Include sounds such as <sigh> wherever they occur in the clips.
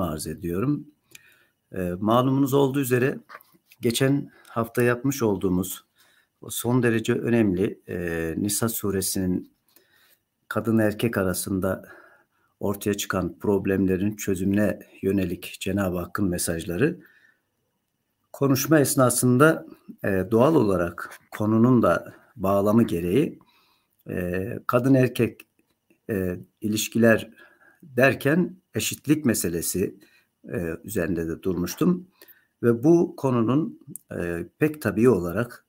arz ediyorum. E, malumunuz olduğu üzere geçen hafta yapmış olduğumuz son derece önemli e, Nisa suresinin kadın erkek arasında ortaya çıkan problemlerin çözümüne yönelik Cenab-ı Hakk'ın mesajları konuşma esnasında e, doğal olarak konunun da bağlamı gereği e, kadın erkek e, ilişkiler derken eşitlik meselesi e, üzerinde de durmuştum. Ve bu konunun e, pek tabii olarak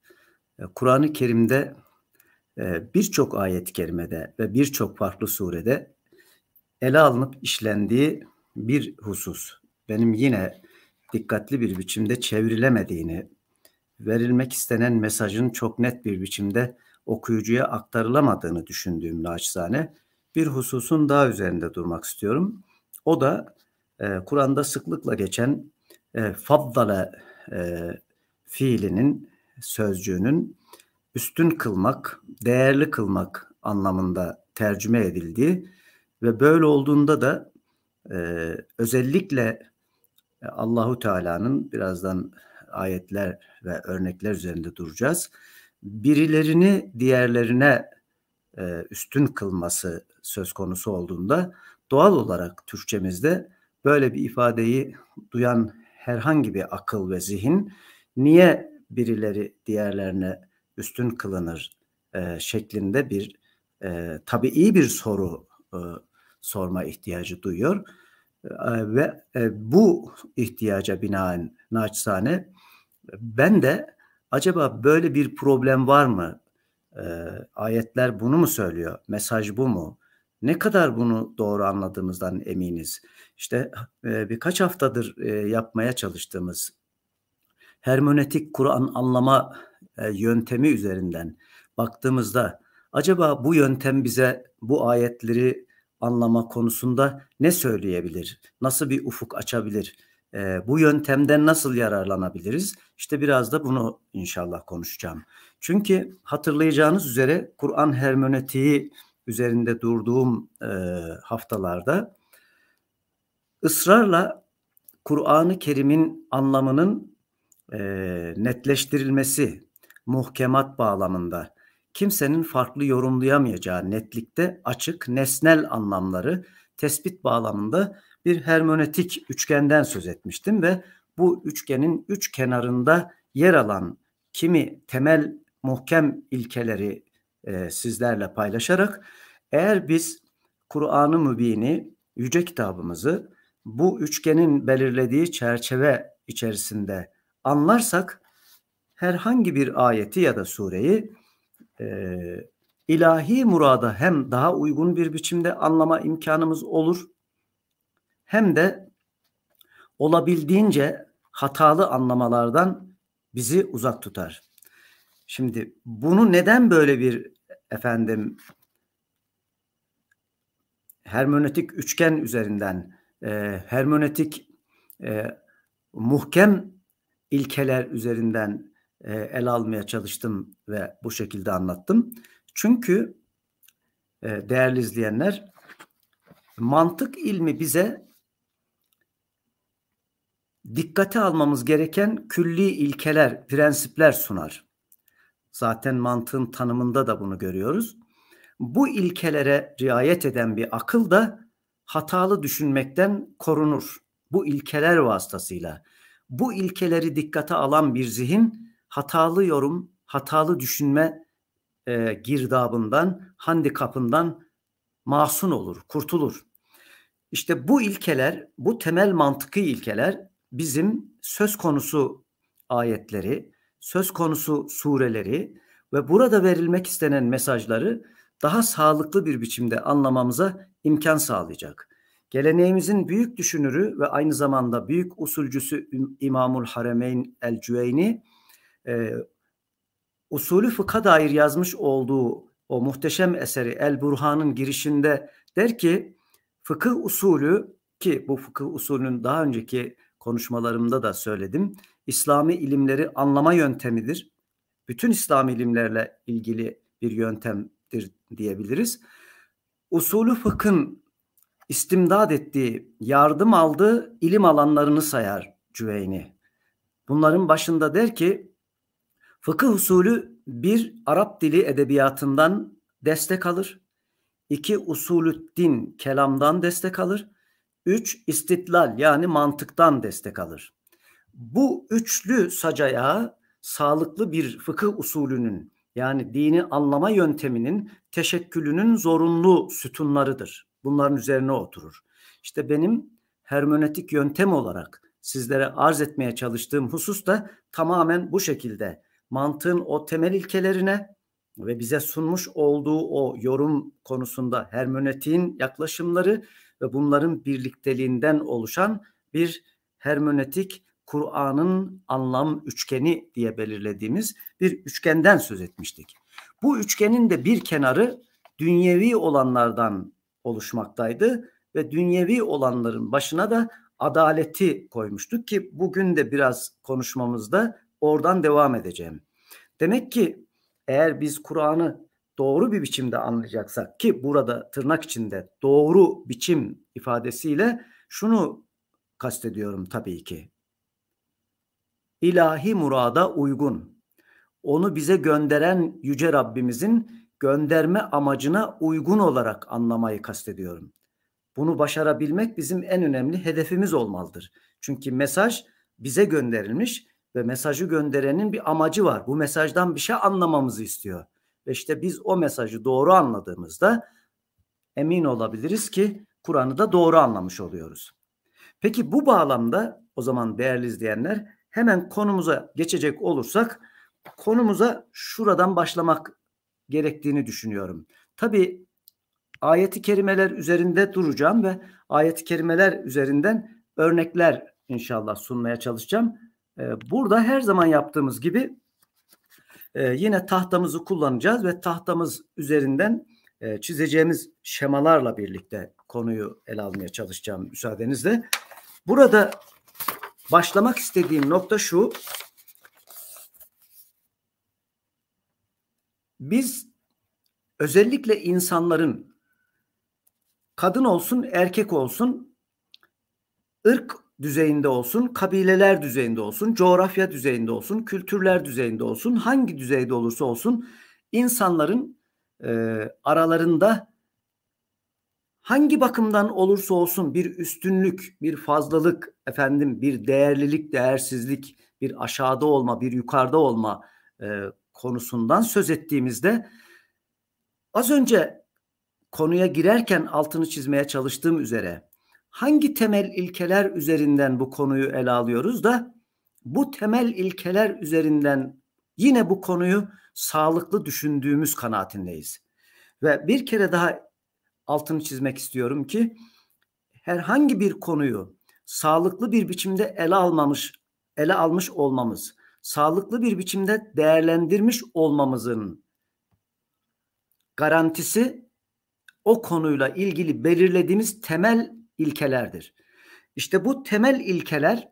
e, Kur'an-ı Kerim'de e, birçok ayet-i kerimede ve birçok farklı surede ele alınıp işlendiği bir husus. Benim yine dikkatli bir biçimde çevrilemediğini, verilmek istenen mesajın çok net bir biçimde okuyucuya aktarılamadığını düşündüğüm naçizane bir hususun daha üzerinde durmak istiyorum. O da e, Kur'an'da sıklıkla geçen e, faddale e, fiilinin sözcüğünün üstün kılmak, değerli kılmak anlamında tercüme edildiği ve böyle olduğunda da e, özellikle e, Allahu Teala'nın birazdan ayetler ve örnekler üzerinde duracağız. Birilerini diğerlerine e, üstün kılması söz konusu olduğunda Doğal olarak Türkçemizde böyle bir ifadeyi duyan herhangi bir akıl ve zihin niye birileri diğerlerine üstün kılınır e, şeklinde bir e, tabii bir soru e, sorma ihtiyacı duyuyor. E, ve e, bu ihtiyaca binaen naçizane ben de acaba böyle bir problem var mı? E, ayetler bunu mu söylüyor? Mesaj bu mu? ne kadar bunu doğru anladığımızdan eminiz. İşte e, birkaç haftadır e, yapmaya çalıştığımız hermönetik Kur'an anlama e, yöntemi üzerinden baktığımızda acaba bu yöntem bize bu ayetleri anlama konusunda ne söyleyebilir? Nasıl bir ufuk açabilir? E, bu yöntemden nasıl yararlanabiliriz? İşte biraz da bunu inşallah konuşacağım. Çünkü hatırlayacağınız üzere Kur'an hermenötiği üzerinde durduğum e, haftalarda ısrarla Kur'an-ı Kerim'in anlamının e, netleştirilmesi muhkemat bağlamında kimsenin farklı yorumlayamayacağı netlikte açık nesnel anlamları tespit bağlamında bir hermenötik üçgenden söz etmiştim ve bu üçgenin üç kenarında yer alan kimi temel muhkem ilkeleri e, sizlerle paylaşarak eğer biz Kur'an-ı Mübin'i, Yüce Kitabımızı bu üçgenin belirlediği çerçeve içerisinde anlarsak herhangi bir ayeti ya da sureyi e, ilahi murada hem daha uygun bir biçimde anlama imkanımız olur hem de olabildiğince hatalı anlamalardan bizi uzak tutar. Şimdi bunu neden böyle bir efendim hermönetik üçgen üzerinden e, hermenötik e, muhkem ilkeler üzerinden e, el almaya çalıştım ve bu şekilde anlattım. Çünkü e, değerli izleyenler mantık ilmi bize dikkate almamız gereken külli ilkeler, prensipler sunar. Zaten mantığın tanımında da bunu görüyoruz. Bu ilkelere riayet eden bir akıl da hatalı düşünmekten korunur. Bu ilkeler vasıtasıyla. Bu ilkeleri dikkate alan bir zihin hatalı yorum, hatalı düşünme e, girdabından, handikapından masum olur, kurtulur. İşte bu ilkeler, bu temel mantıki ilkeler bizim söz konusu ayetleri, söz konusu sureleri ve burada verilmek istenen mesajları daha sağlıklı bir biçimde anlamamıza imkan sağlayacak. Geleneğimizin büyük düşünürü ve aynı zamanda büyük usulcüsü İmamul Haremeyn El Cüeyni e, usulü fıkha dair yazmış olduğu o muhteşem eseri El Burhan'ın girişinde der ki fıkıh usulü ki bu fıkıh usulünün daha önceki konuşmalarımda da söyledim. İslami ilimleri anlama yöntemidir. Bütün İslami ilimlerle ilgili bir yöntemdir diyebiliriz. Usulü fıkhın istimdad ettiği, yardım aldığı ilim alanlarını sayar Cüveyni. Bunların başında der ki fıkıh usulü bir Arap dili edebiyatından destek alır. İki usulü din kelamdan destek alır. Üç istitlal yani mantıktan destek alır. Bu üçlü sacaya sağlıklı bir fıkıh usulünün yani dini anlama yönteminin teşekkülünün zorunlu sütunlarıdır. Bunların üzerine oturur. İşte benim hermönetik yöntem olarak sizlere arz etmeye çalıştığım husus da tamamen bu şekilde. Mantığın o temel ilkelerine ve bize sunmuş olduğu o yorum konusunda hermenötiğin yaklaşımları ve bunların birlikteliğinden oluşan bir hermönetik Kur'an'ın anlam üçgeni diye belirlediğimiz bir üçgenden söz etmiştik. Bu üçgenin de bir kenarı dünyevi olanlardan oluşmaktaydı ve dünyevi olanların başına da adaleti koymuştuk ki bugün de biraz konuşmamızda oradan devam edeceğim. Demek ki eğer biz Kur'an'ı doğru bir biçimde anlayacaksak ki burada tırnak içinde doğru biçim ifadesiyle şunu kastediyorum tabii ki ilahi murada uygun. Onu bize gönderen yüce Rabbimizin gönderme amacına uygun olarak anlamayı kastediyorum. Bunu başarabilmek bizim en önemli hedefimiz olmalıdır. Çünkü mesaj bize gönderilmiş ve mesajı gönderenin bir amacı var. Bu mesajdan bir şey anlamamızı istiyor. Ve işte biz o mesajı doğru anladığımızda emin olabiliriz ki Kur'an'ı da doğru anlamış oluyoruz. Peki bu bağlamda o zaman değerli izleyenler hemen konumuza geçecek olursak konumuza şuradan başlamak gerektiğini düşünüyorum. Tabi ayeti kerimeler üzerinde duracağım ve ayeti kerimeler üzerinden örnekler inşallah sunmaya çalışacağım. Ee, burada her zaman yaptığımız gibi e, yine tahtamızı kullanacağız ve tahtamız üzerinden e, çizeceğimiz şemalarla birlikte konuyu ele almaya çalışacağım müsaadenizle. Burada başlamak istediğim nokta şu. Biz özellikle insanların kadın olsun, erkek olsun, ırk düzeyinde olsun, kabileler düzeyinde olsun, coğrafya düzeyinde olsun, kültürler düzeyinde olsun, hangi düzeyde olursa olsun insanların e, aralarında hangi bakımdan olursa olsun bir üstünlük, bir fazlalık, efendim bir değerlilik, değersizlik, bir aşağıda olma, bir yukarıda olma e, konusundan söz ettiğimizde az önce konuya girerken altını çizmeye çalıştığım üzere hangi temel ilkeler üzerinden bu konuyu ele alıyoruz da bu temel ilkeler üzerinden yine bu konuyu sağlıklı düşündüğümüz kanaatindeyiz. Ve bir kere daha altını çizmek istiyorum ki herhangi bir konuyu sağlıklı bir biçimde ele almamış, ele almış olmamız, sağlıklı bir biçimde değerlendirmiş olmamızın garantisi o konuyla ilgili belirlediğimiz temel ilkelerdir. İşte bu temel ilkeler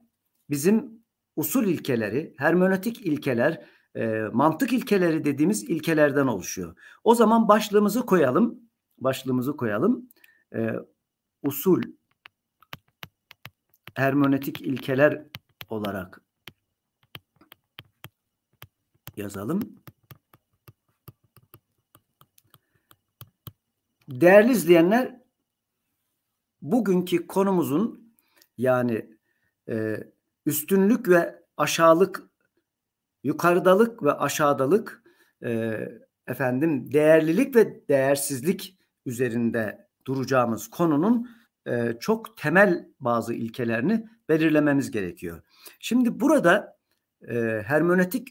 bizim usul ilkeleri, hermenötik ilkeler, e, mantık ilkeleri dediğimiz ilkelerden oluşuyor. O zaman başlığımızı koyalım başlığımızı koyalım. E, usul, hermeneutik ilkeler olarak yazalım. Değerli izleyenler, bugünkü konumuzun yani e, üstünlük ve aşağılık, yukarıdalık ve aşağıdalık, e, efendim değerlilik ve değersizlik üzerinde duracağımız konunun e, çok temel bazı ilkelerini belirlememiz gerekiyor. Şimdi burada e, hermenötik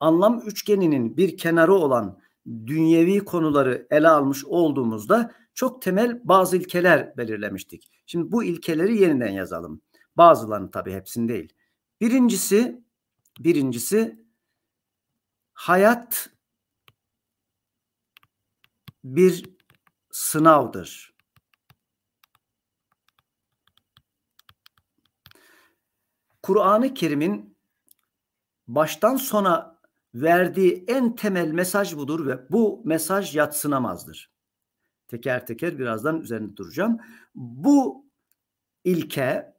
anlam üçgeninin bir kenarı olan dünyevi konuları ele almış olduğumuzda çok temel bazı ilkeler belirlemiştik. Şimdi bu ilkeleri yeniden yazalım. Bazılarını tabii hepsini değil. Birincisi birincisi hayat bir sınavdır. Kur'an-ı Kerim'in baştan sona verdiği en temel mesaj budur ve bu mesaj yatsınamazdır. Teker teker birazdan üzerinde duracağım. Bu ilke,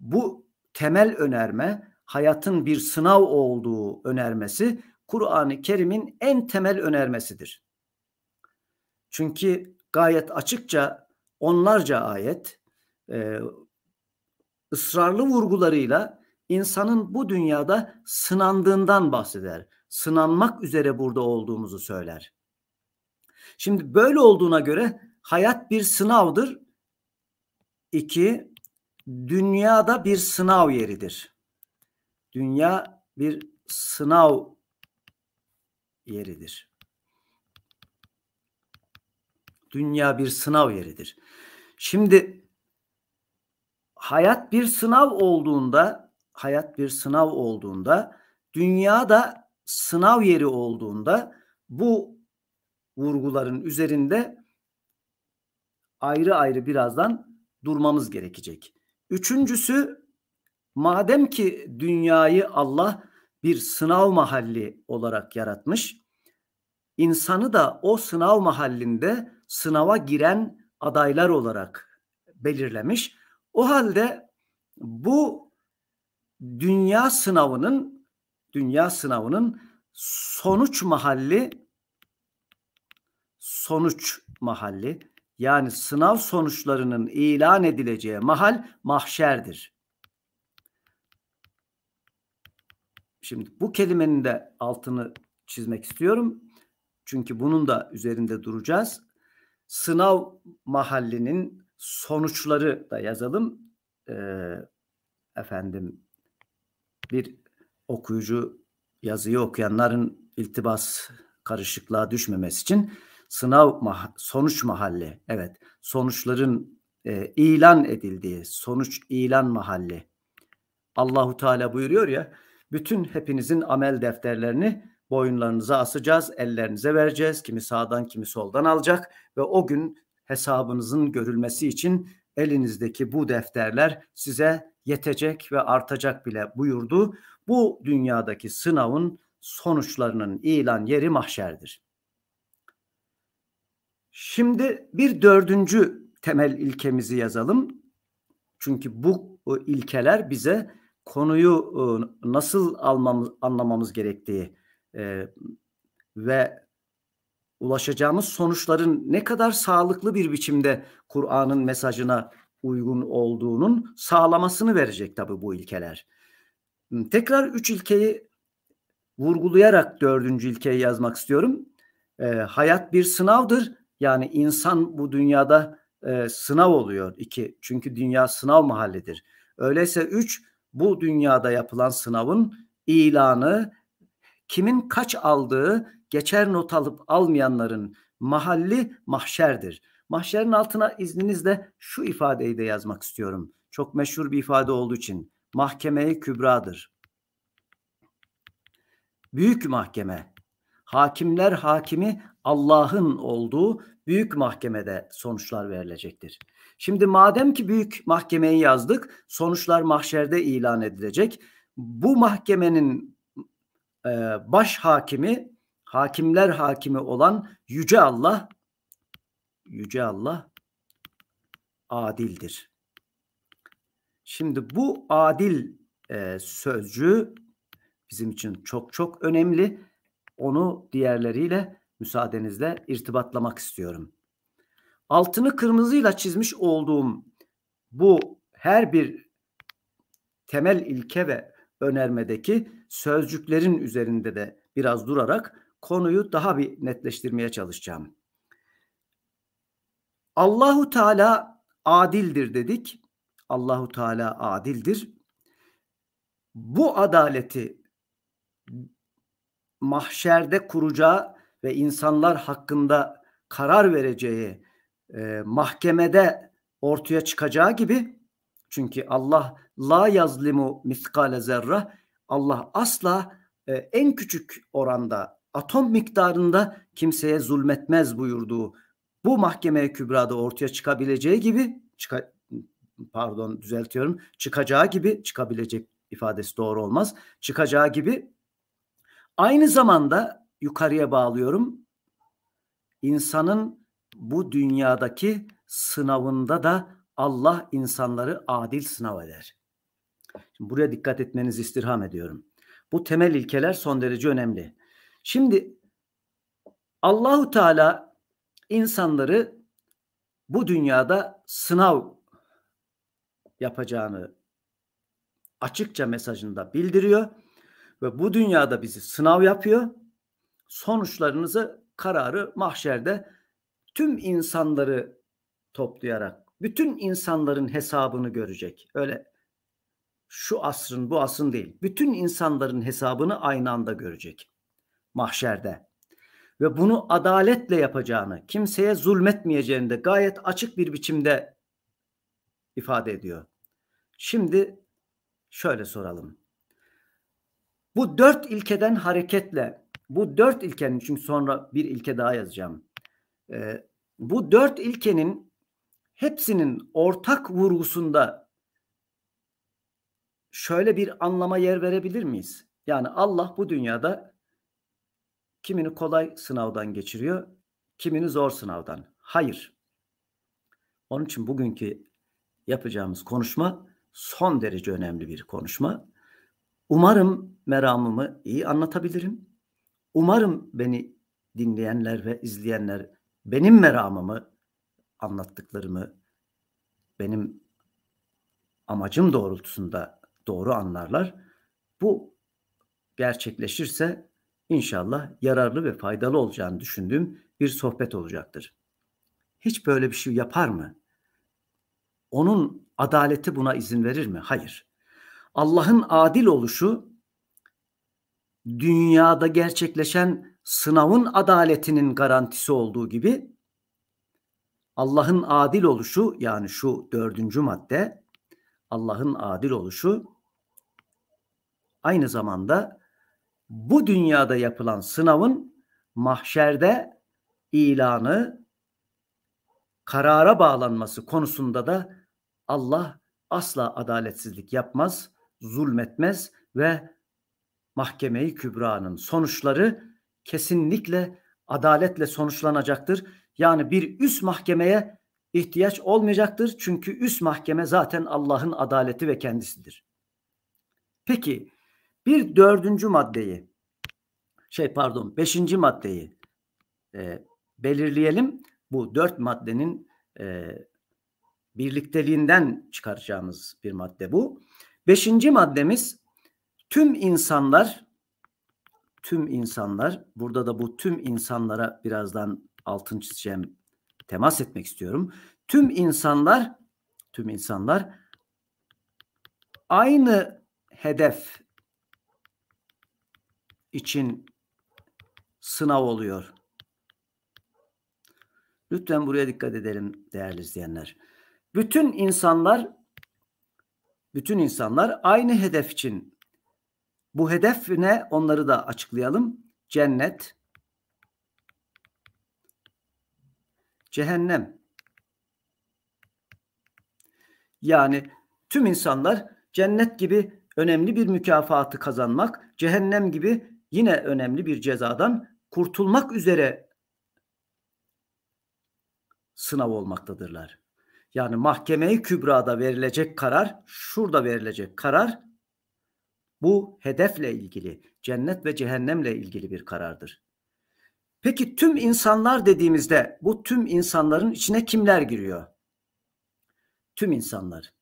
bu temel önerme hayatın bir sınav olduğu önermesi Kur'an-ı Kerim'in en temel önermesidir. Çünkü gayet açıkça onlarca ayet e, ısrarlı vurgularıyla insanın bu dünyada sınandığından bahseder. Sınanmak üzere burada olduğumuzu söyler. Şimdi böyle olduğuna göre hayat bir sınavdır. İki, dünyada bir sınav yeridir. Dünya bir sınav yeridir. Dünya bir sınav yeridir. Şimdi hayat bir sınav olduğunda, hayat bir sınav olduğunda, dünya da sınav yeri olduğunda bu vurguların üzerinde ayrı ayrı birazdan durmamız gerekecek. Üçüncüsü madem ki dünyayı Allah bir sınav mahalli olarak yaratmış, insanı da o sınav mahallinde sınava giren adaylar olarak belirlemiş. O halde bu dünya sınavının dünya sınavının sonuç mahalli sonuç mahalli yani sınav sonuçlarının ilan edileceği mahal mahşerdir. Şimdi bu kelimenin de altını çizmek istiyorum. Çünkü bunun da üzerinde duracağız sınav mahallinin sonuçları da yazalım. Ee, efendim bir okuyucu yazıyı okuyanların iltibas karışıklığa düşmemesi için sınav mah sonuç mahalli evet sonuçların e, ilan edildiği sonuç ilan mahalli Allahu Teala buyuruyor ya bütün hepinizin amel defterlerini boyunlarınıza asacağız, ellerinize vereceğiz. Kimi sağdan, kimi soldan alacak ve o gün hesabınızın görülmesi için elinizdeki bu defterler size yetecek ve artacak bile buyurdu. Bu dünyadaki sınavın sonuçlarının ilan yeri mahşerdir. Şimdi bir dördüncü temel ilkemizi yazalım. Çünkü bu ilkeler bize konuyu ıı, nasıl almamız, anlamamız gerektiği e, ve ulaşacağımız sonuçların ne kadar sağlıklı bir biçimde Kur'an'ın mesajına uygun olduğunun sağlamasını verecek tabi bu ilkeler. Tekrar üç ilkeyi vurgulayarak dördüncü ilkeyi yazmak istiyorum. E, hayat bir sınavdır. Yani insan bu dünyada e, sınav oluyor. İki, çünkü dünya sınav mahallidir. Öyleyse üç, bu dünyada yapılan sınavın ilanı, kimin kaç aldığı geçer not alıp almayanların mahalli mahşerdir. Mahşerin altına izninizle şu ifadeyi de yazmak istiyorum. Çok meşhur bir ifade olduğu için mahkemeye kübradır. Büyük mahkeme. Hakimler hakimi Allah'ın olduğu büyük mahkemede sonuçlar verilecektir. Şimdi madem ki büyük mahkemeyi yazdık, sonuçlar mahşerde ilan edilecek. Bu mahkemenin e, baş hakimi, hakimler hakimi olan Yüce Allah, Yüce Allah adildir. Şimdi bu adil e, sözcüğü bizim için çok çok önemli. Onu diğerleriyle müsaadenizle irtibatlamak istiyorum. Altını kırmızıyla çizmiş olduğum bu her bir temel ilke ve önermedeki sözcüklerin üzerinde de biraz durarak konuyu daha bir netleştirmeye çalışacağım. Allahu Teala adildir dedik. Allahu Teala adildir. Bu adaleti mahşerde kuracağı ve insanlar hakkında karar vereceği e, mahkemede ortaya çıkacağı gibi çünkü Allah La yazlimu miskale zerre. Allah asla e, en küçük oranda atom miktarında kimseye zulmetmez buyurduğu bu mahkemeye kübrada ortaya çıkabileceği gibi çıka, pardon düzeltiyorum çıkacağı gibi çıkabilecek ifadesi doğru olmaz. Çıkacağı gibi aynı zamanda yukarıya bağlıyorum insanın bu dünyadaki sınavında da Allah insanları adil sınav eder. Şimdi buraya dikkat etmenizi istirham ediyorum. Bu temel ilkeler son derece önemli. Şimdi Allahu Teala insanları bu dünyada sınav yapacağını açıkça mesajında bildiriyor ve bu dünyada bizi sınav yapıyor. Sonuçlarınızı kararı mahşerde tüm insanları toplayarak bütün insanların hesabını görecek. Öyle şu asrın bu asrın değil. Bütün insanların hesabını aynı anda görecek mahşerde. Ve bunu adaletle yapacağını, kimseye zulmetmeyeceğini de gayet açık bir biçimde ifade ediyor. Şimdi şöyle soralım. Bu dört ilkeden hareketle, bu dört ilkenin çünkü sonra bir ilke daha yazacağım. Ee, bu dört ilkenin hepsinin ortak vurgusunda şöyle bir anlama yer verebilir miyiz? Yani Allah bu dünyada kimini kolay sınavdan geçiriyor, kimini zor sınavdan. Hayır. Onun için bugünkü yapacağımız konuşma son derece önemli bir konuşma. Umarım meramımı iyi anlatabilirim. Umarım beni dinleyenler ve izleyenler benim meramımı, anlattıklarımı benim amacım doğrultusunda doğru anlarlar. Bu gerçekleşirse inşallah yararlı ve faydalı olacağını düşündüğüm bir sohbet olacaktır. Hiç böyle bir şey yapar mı? Onun adaleti buna izin verir mi? Hayır. Allah'ın adil oluşu dünyada gerçekleşen sınavın adaletinin garantisi olduğu gibi Allah'ın adil oluşu yani şu dördüncü madde Allah'ın adil oluşu aynı zamanda bu dünyada yapılan sınavın mahşerde ilanı karara bağlanması konusunda da Allah asla adaletsizlik yapmaz, zulmetmez ve mahkemeyi kübranın sonuçları kesinlikle adaletle sonuçlanacaktır. Yani bir üst mahkemeye ihtiyaç olmayacaktır. Çünkü üst mahkeme zaten Allah'ın adaleti ve kendisidir. Peki bir dördüncü maddeyi şey pardon beşinci maddeyi e, belirleyelim. Bu dört maddenin e, birlikteliğinden çıkaracağımız bir madde bu. Beşinci maddemiz tüm insanlar tüm insanlar burada da bu tüm insanlara birazdan altın çizeceğim temas etmek istiyorum. Tüm insanlar tüm insanlar aynı hedef için sınav oluyor. Lütfen buraya dikkat edelim değerli izleyenler. Bütün insanlar bütün insanlar aynı hedef için bu hedef ne onları da açıklayalım. Cennet, Cehennem. Yani tüm insanlar cennet gibi önemli bir mükafatı kazanmak, cehennem gibi yine önemli bir cezadan kurtulmak üzere sınav olmaktadırlar. Yani mahkemeyi kübrada verilecek karar, şurada verilecek karar bu hedefle ilgili, cennet ve cehennemle ilgili bir karardır. Peki tüm insanlar dediğimizde bu tüm insanların içine kimler giriyor? Tüm insanlar.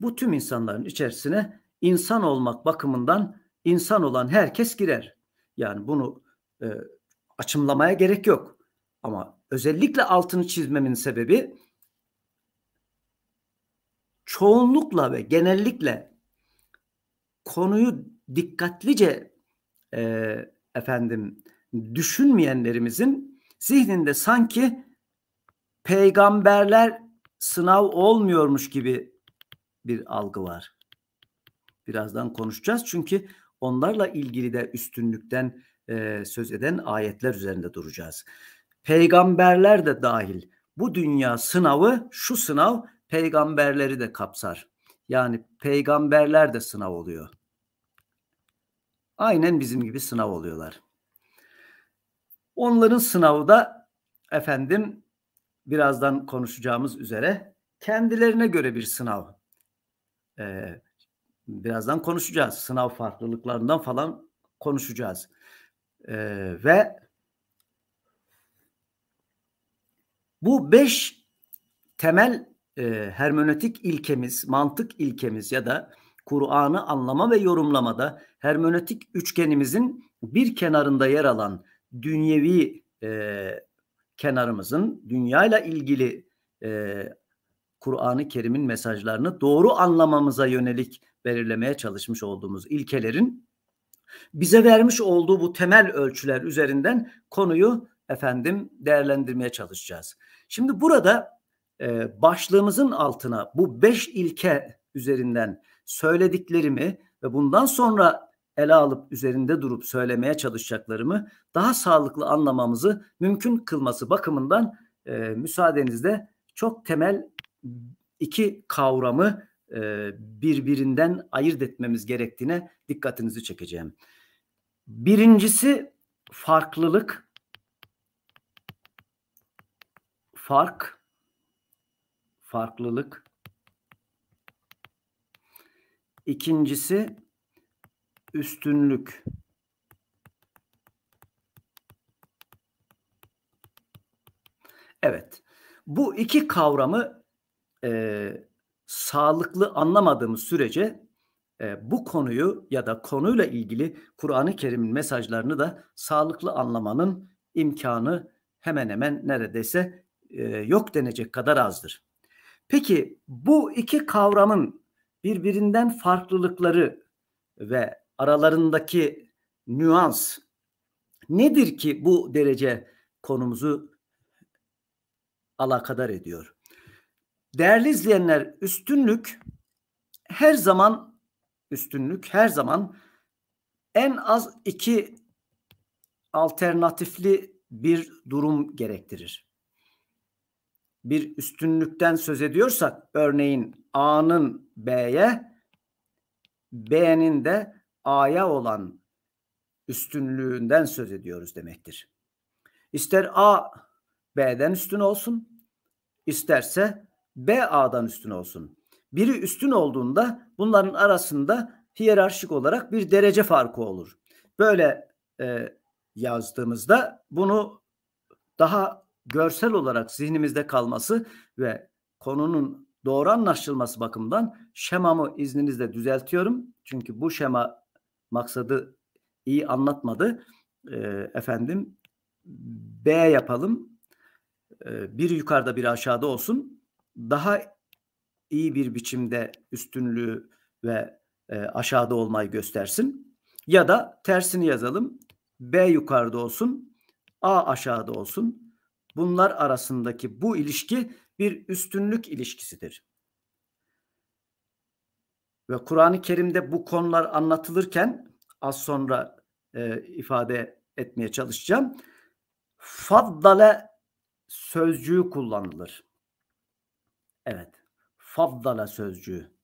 Bu tüm insanların içerisine insan olmak bakımından insan olan herkes girer. Yani bunu e, açımlamaya gerek yok. Ama özellikle altını çizmemin sebebi çoğunlukla ve genellikle konuyu dikkatlice e, efendim düşünmeyenlerimizin zihninde sanki peygamberler sınav olmuyormuş gibi bir algı var. Birazdan konuşacağız çünkü onlarla ilgili de üstünlükten e, söz eden ayetler üzerinde duracağız. Peygamberler de dahil bu dünya sınavı şu sınav peygamberleri de kapsar. Yani peygamberler de sınav oluyor. Aynen bizim gibi sınav oluyorlar. Onların sınavı da efendim birazdan konuşacağımız üzere kendilerine göre bir sınav. Ee, birazdan konuşacağız. Sınav farklılıklarından falan konuşacağız. Ee, ve bu beş temel e, hermenötik ilkemiz, mantık ilkemiz ya da Kur'an'ı anlama ve yorumlamada hermenötik üçgenimizin bir kenarında yer alan dünyevi e, kenarımızın dünyayla ilgili e, Kur'an-ı Kerim'in mesajlarını doğru anlamamıza yönelik belirlemeye çalışmış olduğumuz ilkelerin bize vermiş olduğu bu temel ölçüler üzerinden konuyu efendim değerlendirmeye çalışacağız. Şimdi burada e, başlığımızın altına bu beş ilke üzerinden söylediklerimi ve bundan sonra ele alıp üzerinde durup söylemeye çalışacaklarımı daha sağlıklı anlamamızı mümkün kılması bakımından e, müsaadenizle çok temel iki kavramı e, birbirinden ayırt etmemiz gerektiğine dikkatinizi çekeceğim. Birincisi farklılık. Fark. Farklılık. İkincisi üstünlük Evet. Bu iki kavramı e, sağlıklı anlamadığımız sürece e, bu konuyu ya da konuyla ilgili Kur'an-ı Kerim'in mesajlarını da sağlıklı anlamanın imkanı hemen hemen neredeyse e, yok denecek kadar azdır. Peki bu iki kavramın birbirinden farklılıkları ve aralarındaki nüans nedir ki bu derece konumuzu alakadar ediyor? Değerli izleyenler, üstünlük her zaman üstünlük her zaman en az iki alternatifli bir durum gerektirir. Bir üstünlükten söz ediyorsak örneğin A'nın B'ye B'nin de A'ya olan üstünlüğünden söz ediyoruz demektir. İster A B'den üstün olsun, isterse B A'dan üstün olsun. Biri üstün olduğunda bunların arasında hiyerarşik olarak bir derece farkı olur. Böyle e, yazdığımızda bunu daha görsel olarak zihnimizde kalması ve konunun doğru anlaşılması bakımından şemamı izninizle düzeltiyorum. Çünkü bu şema maksadı iyi anlatmadı. E, efendim B yapalım. E, bir yukarıda bir aşağıda olsun. Daha iyi bir biçimde üstünlüğü ve e, aşağıda olmayı göstersin. Ya da tersini yazalım. B yukarıda olsun, A aşağıda olsun. Bunlar arasındaki bu ilişki bir üstünlük ilişkisidir. Ve Kur'an-ı Kerim'de bu konular anlatılırken az sonra e, ifade etmeye çalışacağım. Faddale sözcüğü kullanılır. Evet. Faddala sözcüğü.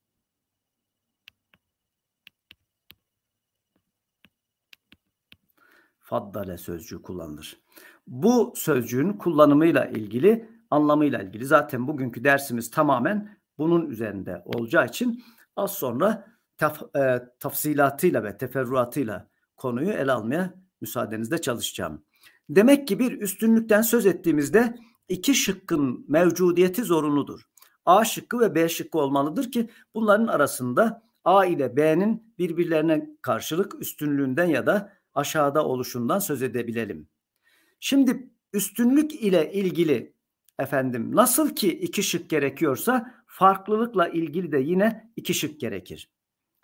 Faddale sözcüğü kullanılır. Bu sözcüğün kullanımıyla ilgili, anlamıyla ilgili zaten bugünkü dersimiz tamamen bunun üzerinde olacağı için Az sonra taf, e, tafsilatıyla ve teferruatıyla konuyu ele almaya müsaadenizle çalışacağım. Demek ki bir üstünlükten söz ettiğimizde iki şıkkın mevcudiyeti zorunludur. A şıkkı ve B şıkkı olmalıdır ki bunların arasında A ile B'nin birbirlerine karşılık üstünlüğünden ya da aşağıda oluşundan söz edebilelim. Şimdi üstünlük ile ilgili efendim nasıl ki iki şık gerekiyorsa farklılıkla ilgili de yine iki şık gerekir.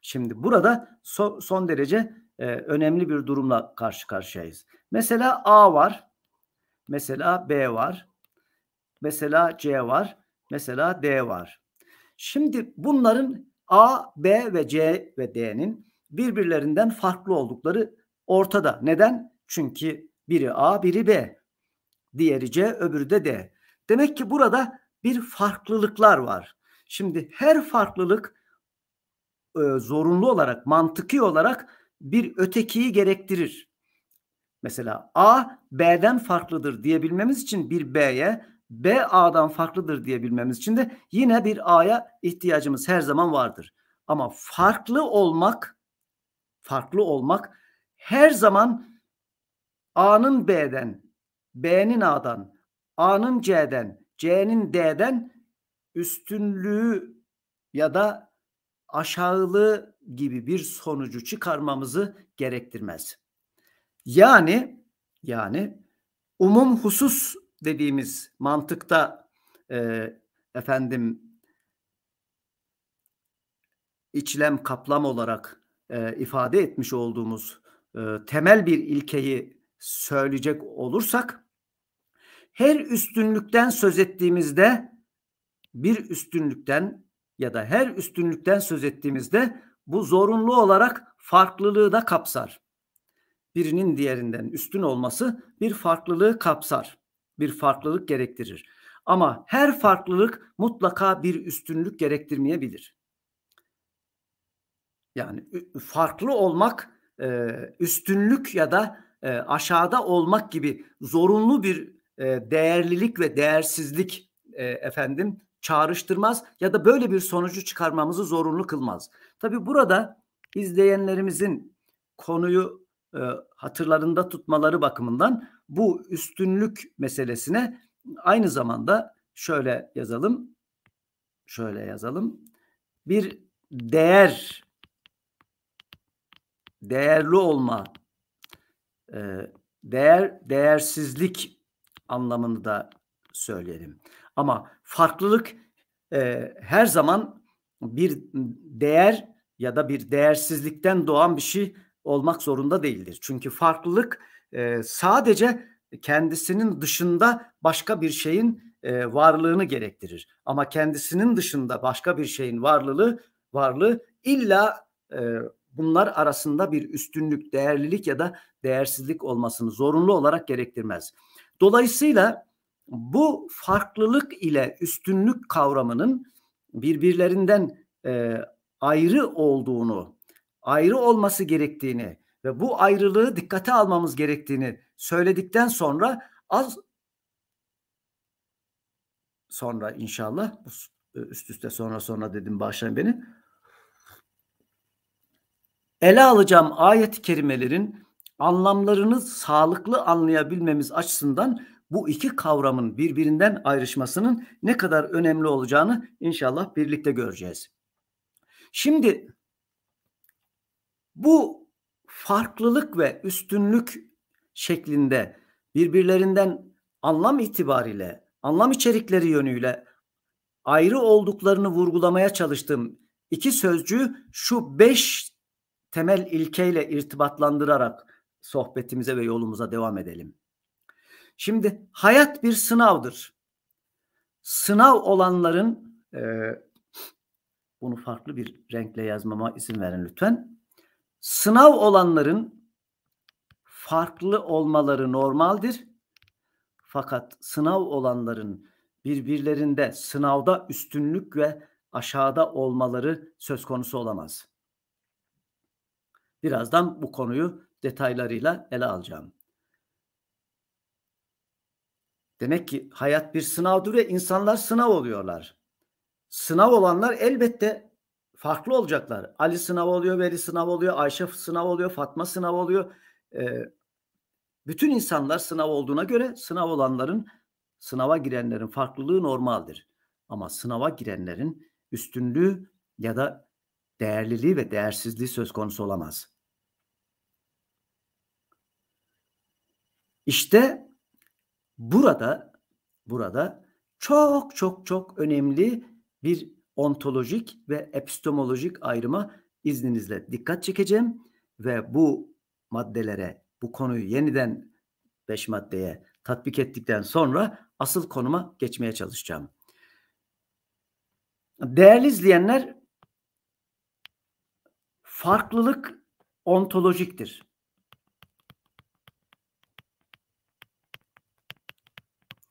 Şimdi burada so, son derece e, önemli bir durumla karşı karşıyayız. Mesela A var, mesela B var, mesela C var, mesela D var. Şimdi bunların A, B ve C ve D'nin birbirlerinden farklı oldukları ortada. Neden? Çünkü biri A, biri B. Diğeri C, öbürü de D. Demek ki burada bir farklılıklar var. Şimdi her farklılık e, zorunlu olarak, mantıki olarak bir ötekiyi gerektirir. Mesela A B'den farklıdır diyebilmemiz için bir B'ye, B A'dan farklıdır diyebilmemiz için de yine bir A'ya ihtiyacımız her zaman vardır. Ama farklı olmak, farklı olmak her zaman A'nın B'den, B'nin A'dan, A'nın C'den, C'nin D'den üstünlüğü ya da aşağılığı gibi bir sonucu çıkarmamızı gerektirmez. Yani yani umum husus dediğimiz mantıkta e, efendim içlem kaplam olarak e, ifade etmiş olduğumuz e, temel bir ilkeyi söyleyecek olursak her üstünlükten söz ettiğimizde bir üstünlükten ya da her üstünlükten söz ettiğimizde bu zorunlu olarak farklılığı da kapsar. Birinin diğerinden üstün olması bir farklılığı kapsar. Bir farklılık gerektirir. Ama her farklılık mutlaka bir üstünlük gerektirmeyebilir. Yani farklı olmak e, üstünlük ya da e, aşağıda olmak gibi zorunlu bir e, değerlilik ve değersizlik efendim çağrıştırmaz ya da böyle bir sonucu çıkarmamızı zorunlu kılmaz. Tabi burada izleyenlerimizin konuyu e, hatırlarında tutmaları bakımından bu üstünlük meselesine aynı zamanda şöyle yazalım. Şöyle yazalım. Bir değer değerli olma e, değer değersizlik anlamını da söylerim. Ama farklılık e, her zaman bir değer ya da bir değersizlikten doğan bir şey olmak zorunda değildir. Çünkü farklılık e, sadece kendisinin dışında başka bir şeyin e, varlığını gerektirir. Ama kendisinin dışında başka bir şeyin varlığı varlığı illa e, bunlar arasında bir üstünlük, değerlilik ya da değersizlik olmasını zorunlu olarak gerektirmez. Dolayısıyla bu farklılık ile üstünlük kavramının birbirlerinden e, ayrı olduğunu, ayrı olması gerektiğini ve bu ayrılığı dikkate almamız gerektiğini söyledikten sonra az sonra inşallah e, üst üste sonra sonra dedim bağışlayın beni. Ele alacağım ayet-i kerimelerin anlamlarını sağlıklı anlayabilmemiz açısından bu iki kavramın birbirinden ayrışmasının ne kadar önemli olacağını inşallah birlikte göreceğiz. Şimdi bu farklılık ve üstünlük şeklinde birbirlerinden anlam itibariyle, anlam içerikleri yönüyle ayrı olduklarını vurgulamaya çalıştığım iki sözcüğü şu beş temel ilkeyle irtibatlandırarak sohbetimize ve yolumuza devam edelim. Şimdi hayat bir sınavdır. Sınav olanların e, bunu farklı bir renkle yazmama izin verin lütfen. Sınav olanların farklı olmaları normaldir. Fakat sınav olanların birbirlerinde sınavda üstünlük ve aşağıda olmaları söz konusu olamaz. Birazdan bu konuyu detaylarıyla ele alacağım. Demek ki hayat bir sınavdır ve insanlar sınav oluyorlar. Sınav olanlar elbette farklı olacaklar. Ali sınav oluyor, Veli sınav oluyor, Ayşe sınav oluyor, Fatma sınav oluyor. Ee, bütün insanlar sınav olduğuna göre sınav olanların, sınava girenlerin farklılığı normaldir. Ama sınava girenlerin üstünlüğü ya da değerliliği ve değersizliği söz konusu olamaz. İşte Burada burada çok çok çok önemli bir ontolojik ve epistemolojik ayrıma izninizle dikkat çekeceğim ve bu maddelere bu konuyu yeniden 5 maddeye tatbik ettikten sonra asıl konuma geçmeye çalışacağım. Değerli izleyenler farklılık ontolojiktir.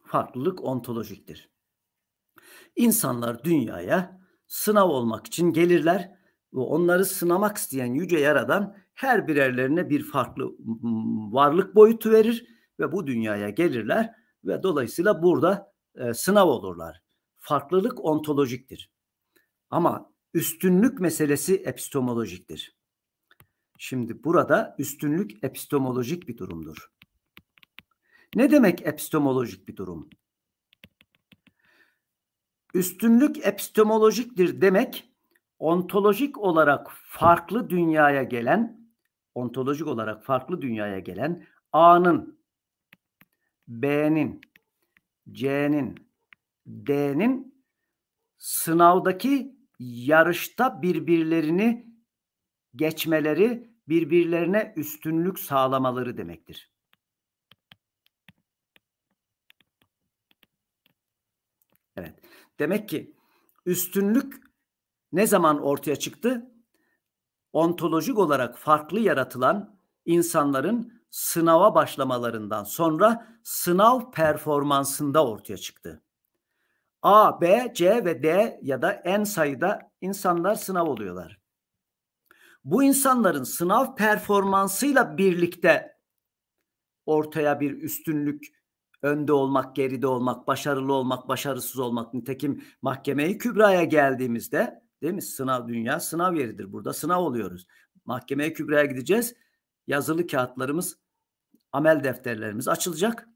farklılık ontolojiktir. İnsanlar dünyaya sınav olmak için gelirler ve onları sınamak isteyen yüce yaradan her birerlerine bir farklı varlık boyutu verir ve bu dünyaya gelirler ve dolayısıyla burada e, sınav olurlar. Farklılık ontolojiktir. Ama üstünlük meselesi epistemolojiktir. Şimdi burada üstünlük epistemolojik bir durumdur. Ne demek epistemolojik bir durum? Üstünlük epistemolojiktir demek ontolojik olarak farklı dünyaya gelen ontolojik olarak farklı dünyaya gelen A'nın B'nin C'nin D'nin sınavdaki yarışta birbirlerini geçmeleri, birbirlerine üstünlük sağlamaları demektir. Evet. Demek ki üstünlük ne zaman ortaya çıktı? Ontolojik olarak farklı yaratılan insanların sınava başlamalarından sonra sınav performansında ortaya çıktı. A, B, C ve D ya da N sayıda insanlar sınav oluyorlar. Bu insanların sınav performansıyla birlikte ortaya bir üstünlük önde olmak, geride olmak, başarılı olmak, başarısız olmak. Nitekim mahkemeyi kübraya geldiğimizde değil mi? Sınav dünya sınav yeridir. Burada sınav oluyoruz. Mahkemeye kübraya gideceğiz. Yazılı kağıtlarımız, amel defterlerimiz açılacak.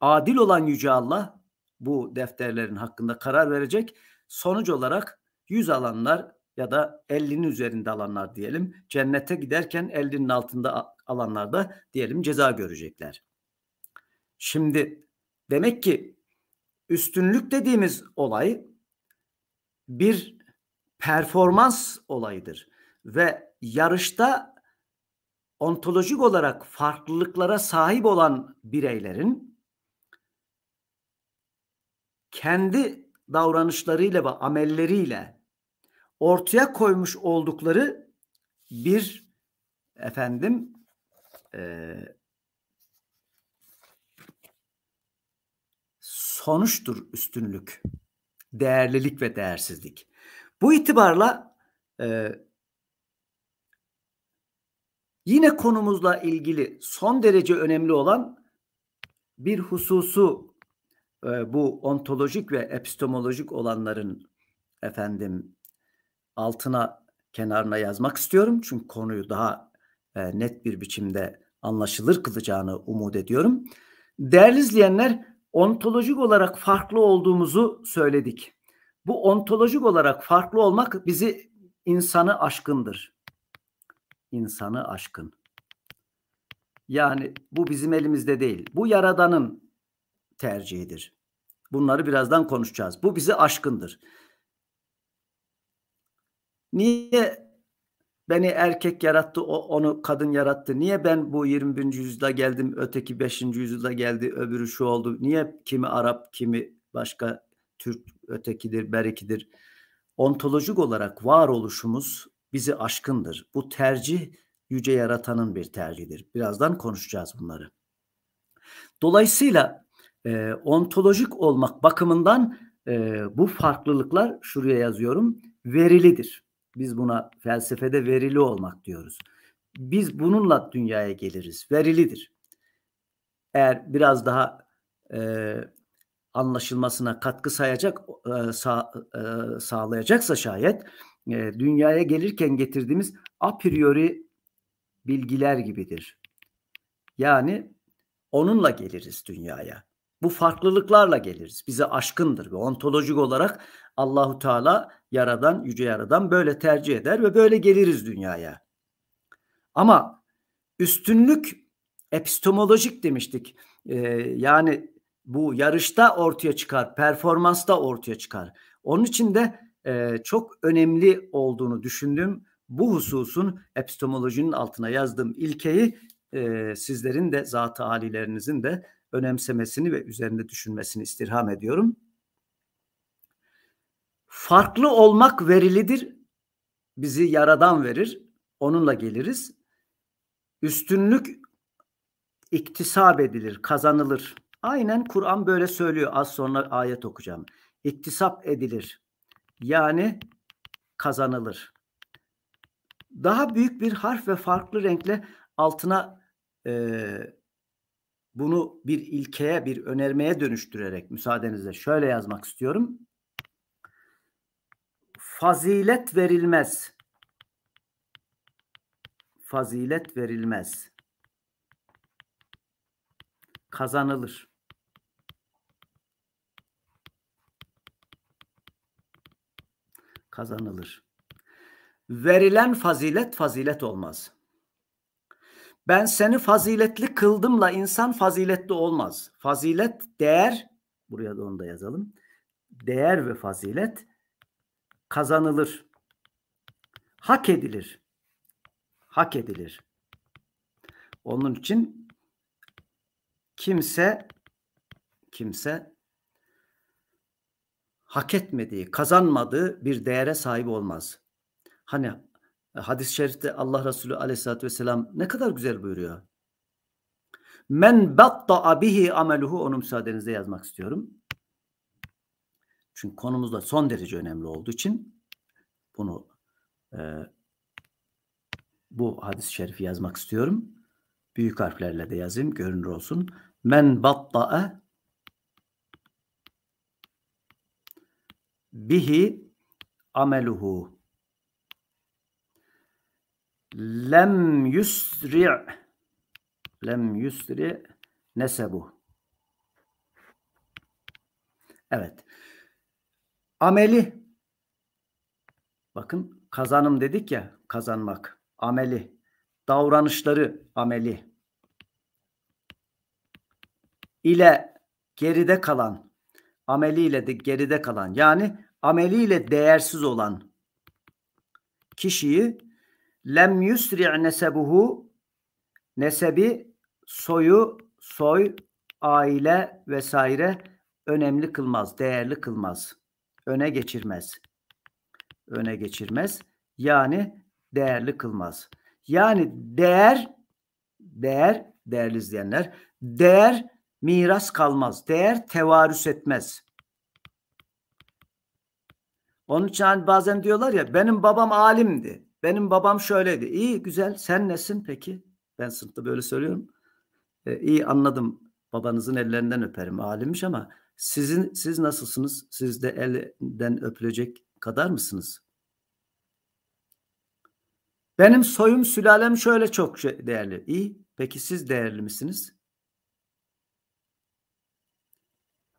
Adil olan Yüce Allah bu defterlerin hakkında karar verecek. Sonuç olarak 100 alanlar ya da 50'nin üzerinde alanlar diyelim. Cennete giderken 50'nin altında alanlarda diyelim ceza görecekler. Şimdi demek ki üstünlük dediğimiz olay bir performans olayıdır ve yarışta ontolojik olarak farklılıklara sahip olan bireylerin kendi davranışlarıyla ve amelleriyle ortaya koymuş oldukları bir efendim e, sonuçtur üstünlük, değerlilik ve değersizlik. Bu itibarla e, yine konumuzla ilgili son derece önemli olan bir hususu e, bu ontolojik ve epistemolojik olanların efendim altına kenarına yazmak istiyorum. Çünkü konuyu daha e, net bir biçimde anlaşılır kılacağını umut ediyorum. Değerli izleyenler ontolojik olarak farklı olduğumuzu söyledik. Bu ontolojik olarak farklı olmak bizi insanı aşkındır. İnsanı aşkın. Yani bu bizim elimizde değil. Bu yaradanın tercihidir. Bunları birazdan konuşacağız. Bu bizi aşkındır. Niye Beni erkek yarattı, o, onu kadın yarattı. Niye ben bu 21. yüzyılda geldim, öteki 5. yüzyılda geldi, öbürü şu oldu. Niye kimi Arap, kimi başka Türk ötekidir, berikidir. Ontolojik olarak varoluşumuz bizi aşkındır. Bu tercih yüce yaratanın bir tercihidir. Birazdan konuşacağız bunları. Dolayısıyla e, ontolojik olmak bakımından e, bu farklılıklar şuraya yazıyorum verilidir. Biz buna felsefede verili olmak diyoruz. Biz bununla dünyaya geliriz. Verilidir. Eğer biraz daha e, anlaşılmasına katkı sayacak e, sağ, e, sağlayacaksa şayet e, dünyaya gelirken getirdiğimiz a priori bilgiler gibidir. Yani onunla geliriz dünyaya. Bu farklılıklarla geliriz. Bize aşkındır ve ontolojik olarak Allahu Teala yaradan, yüce yaradan böyle tercih eder ve böyle geliriz dünyaya. Ama üstünlük epistemolojik demiştik. Ee, yani bu yarışta ortaya çıkar, performansta ortaya çıkar. Onun için de e, çok önemli olduğunu düşündüğüm bu hususun epistemolojinin altına yazdığım ilkeyi e, sizlerin de zatı halilerinizin de önemsemesini ve üzerinde düşünmesini istirham ediyorum. Farklı olmak verilidir. Bizi yaradan verir. Onunla geliriz. Üstünlük iktisap edilir, kazanılır. Aynen Kur'an böyle söylüyor. Az sonra ayet okuyacağım. İktisap edilir. Yani kazanılır. Daha büyük bir harf ve farklı renkle altına e, bunu bir ilkeye, bir önermeye dönüştürerek müsaadenizle şöyle yazmak istiyorum. Fazilet verilmez. Fazilet verilmez. Kazanılır. Kazanılır. Verilen fazilet fazilet olmaz. Ben seni faziletli kıldımla insan faziletli olmaz. Fazilet, değer, buraya da onu da yazalım. Değer ve fazilet kazanılır. Hak edilir. Hak edilir. Onun için kimse kimse hak etmediği, kazanmadığı bir değere sahip olmaz. Hani Hadis-i şerifte Allah Resulü aleyhissalatü vesselam ne kadar güzel buyuruyor. Men batta abihi ameluhu onu müsaadenizle yazmak istiyorum. Çünkü konumuz da son derece önemli olduğu için bunu e, bu hadis-i şerifi yazmak istiyorum. Büyük harflerle de yazayım görünür olsun. Men batta'a bihi ameluhu lem yusri' lem yusri' nesebu. Evet. Ameli bakın kazanım dedik ya kazanmak. Ameli. Davranışları ameli. ile geride kalan ameliyle de geride kalan yani ameliyle değersiz olan kişiyi lem yusri' nesebuhu nesebi soyu soy aile vesaire önemli kılmaz, değerli kılmaz. Öne geçirmez. Öne geçirmez. Yani değerli kılmaz. Yani değer değer değerli izleyenler değer miras kalmaz. Değer tevarüs etmez. Onun için hani bazen diyorlar ya benim babam alimdi. Benim babam şöyleydi. İyi güzel sen nesin peki? Ben sınıfta böyle söylüyorum. E, iyi anladım. Babanızın ellerinden öperim. Alimmiş ama sizin siz nasılsınız? Siz de elden öpülecek kadar mısınız? Benim soyum sülalem şöyle çok şey, değerli. İyi. Peki siz değerli misiniz?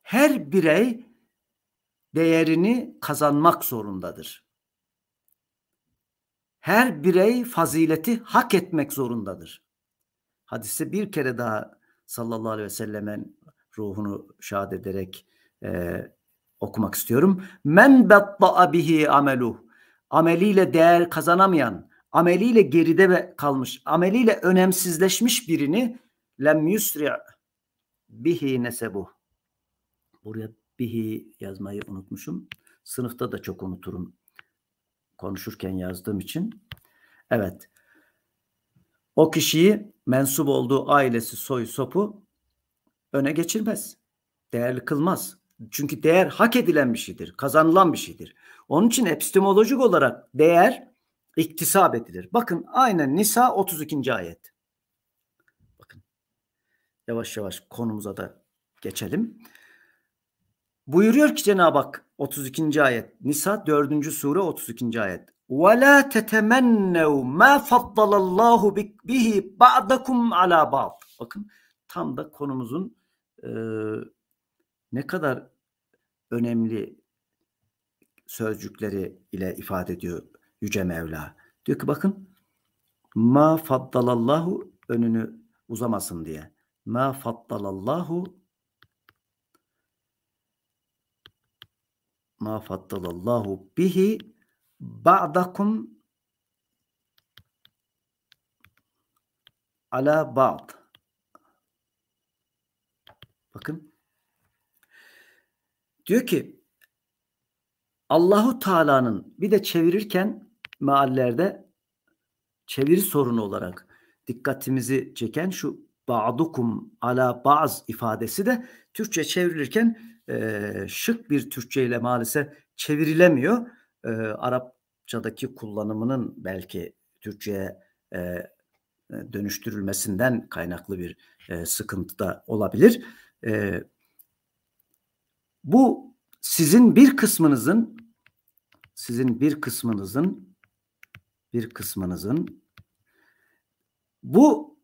Her birey değerini kazanmak zorundadır her birey fazileti hak etmek zorundadır. Hadise bir kere daha sallallahu aleyhi ve sellemen ruhunu şad ederek e, okumak istiyorum. Men batta'a bihi ameluh. Ameliyle değer kazanamayan, ameliyle geride kalmış, ameliyle önemsizleşmiş birini lem yusri' bihi nesebuh. Buraya bihi yazmayı unutmuşum. Sınıfta da çok unuturum konuşurken yazdığım için. Evet. O kişiyi mensup olduğu ailesi soy sopu öne geçirmez. Değerli kılmaz. Çünkü değer hak edilen bir şeydir, kazanılan bir şeydir. Onun için epistemolojik olarak değer iktisap edilir. Bakın aynen Nisa 32. ayet. Bakın yavaş yavaş konumuza da geçelim. Buyuruyor ki Cenab-ı Hak 32. ayet. Nisa 4. sure 32. ayet. Ve la tetemennu ma faddalallahu bihi ba'dakum ala ba'd. Bakın tam da konumuzun e, ne kadar önemli sözcükleri ile ifade ediyor Yüce Mevla. Diyor ki bakın ma faddalallahu önünü uzamasın diye. Ma faddalallahu ma faddalallahu bihi ba'dakum ala ba'd. Bakın. Diyor ki Allahu Teala'nın bir de çevirirken meallerde çeviri sorunu olarak dikkatimizi çeken şu ba'dukum ala ba'z ifadesi de Türkçe çevrilirken e, şık bir Türkçe ile maalesef çevirilemiyor. E, Arapçadaki kullanımının belki Türkçe'ye e, dönüştürülmesinden kaynaklı bir e, sıkıntı da olabilir. E, bu sizin bir kısmınızın sizin bir kısmınızın bir kısmınızın bu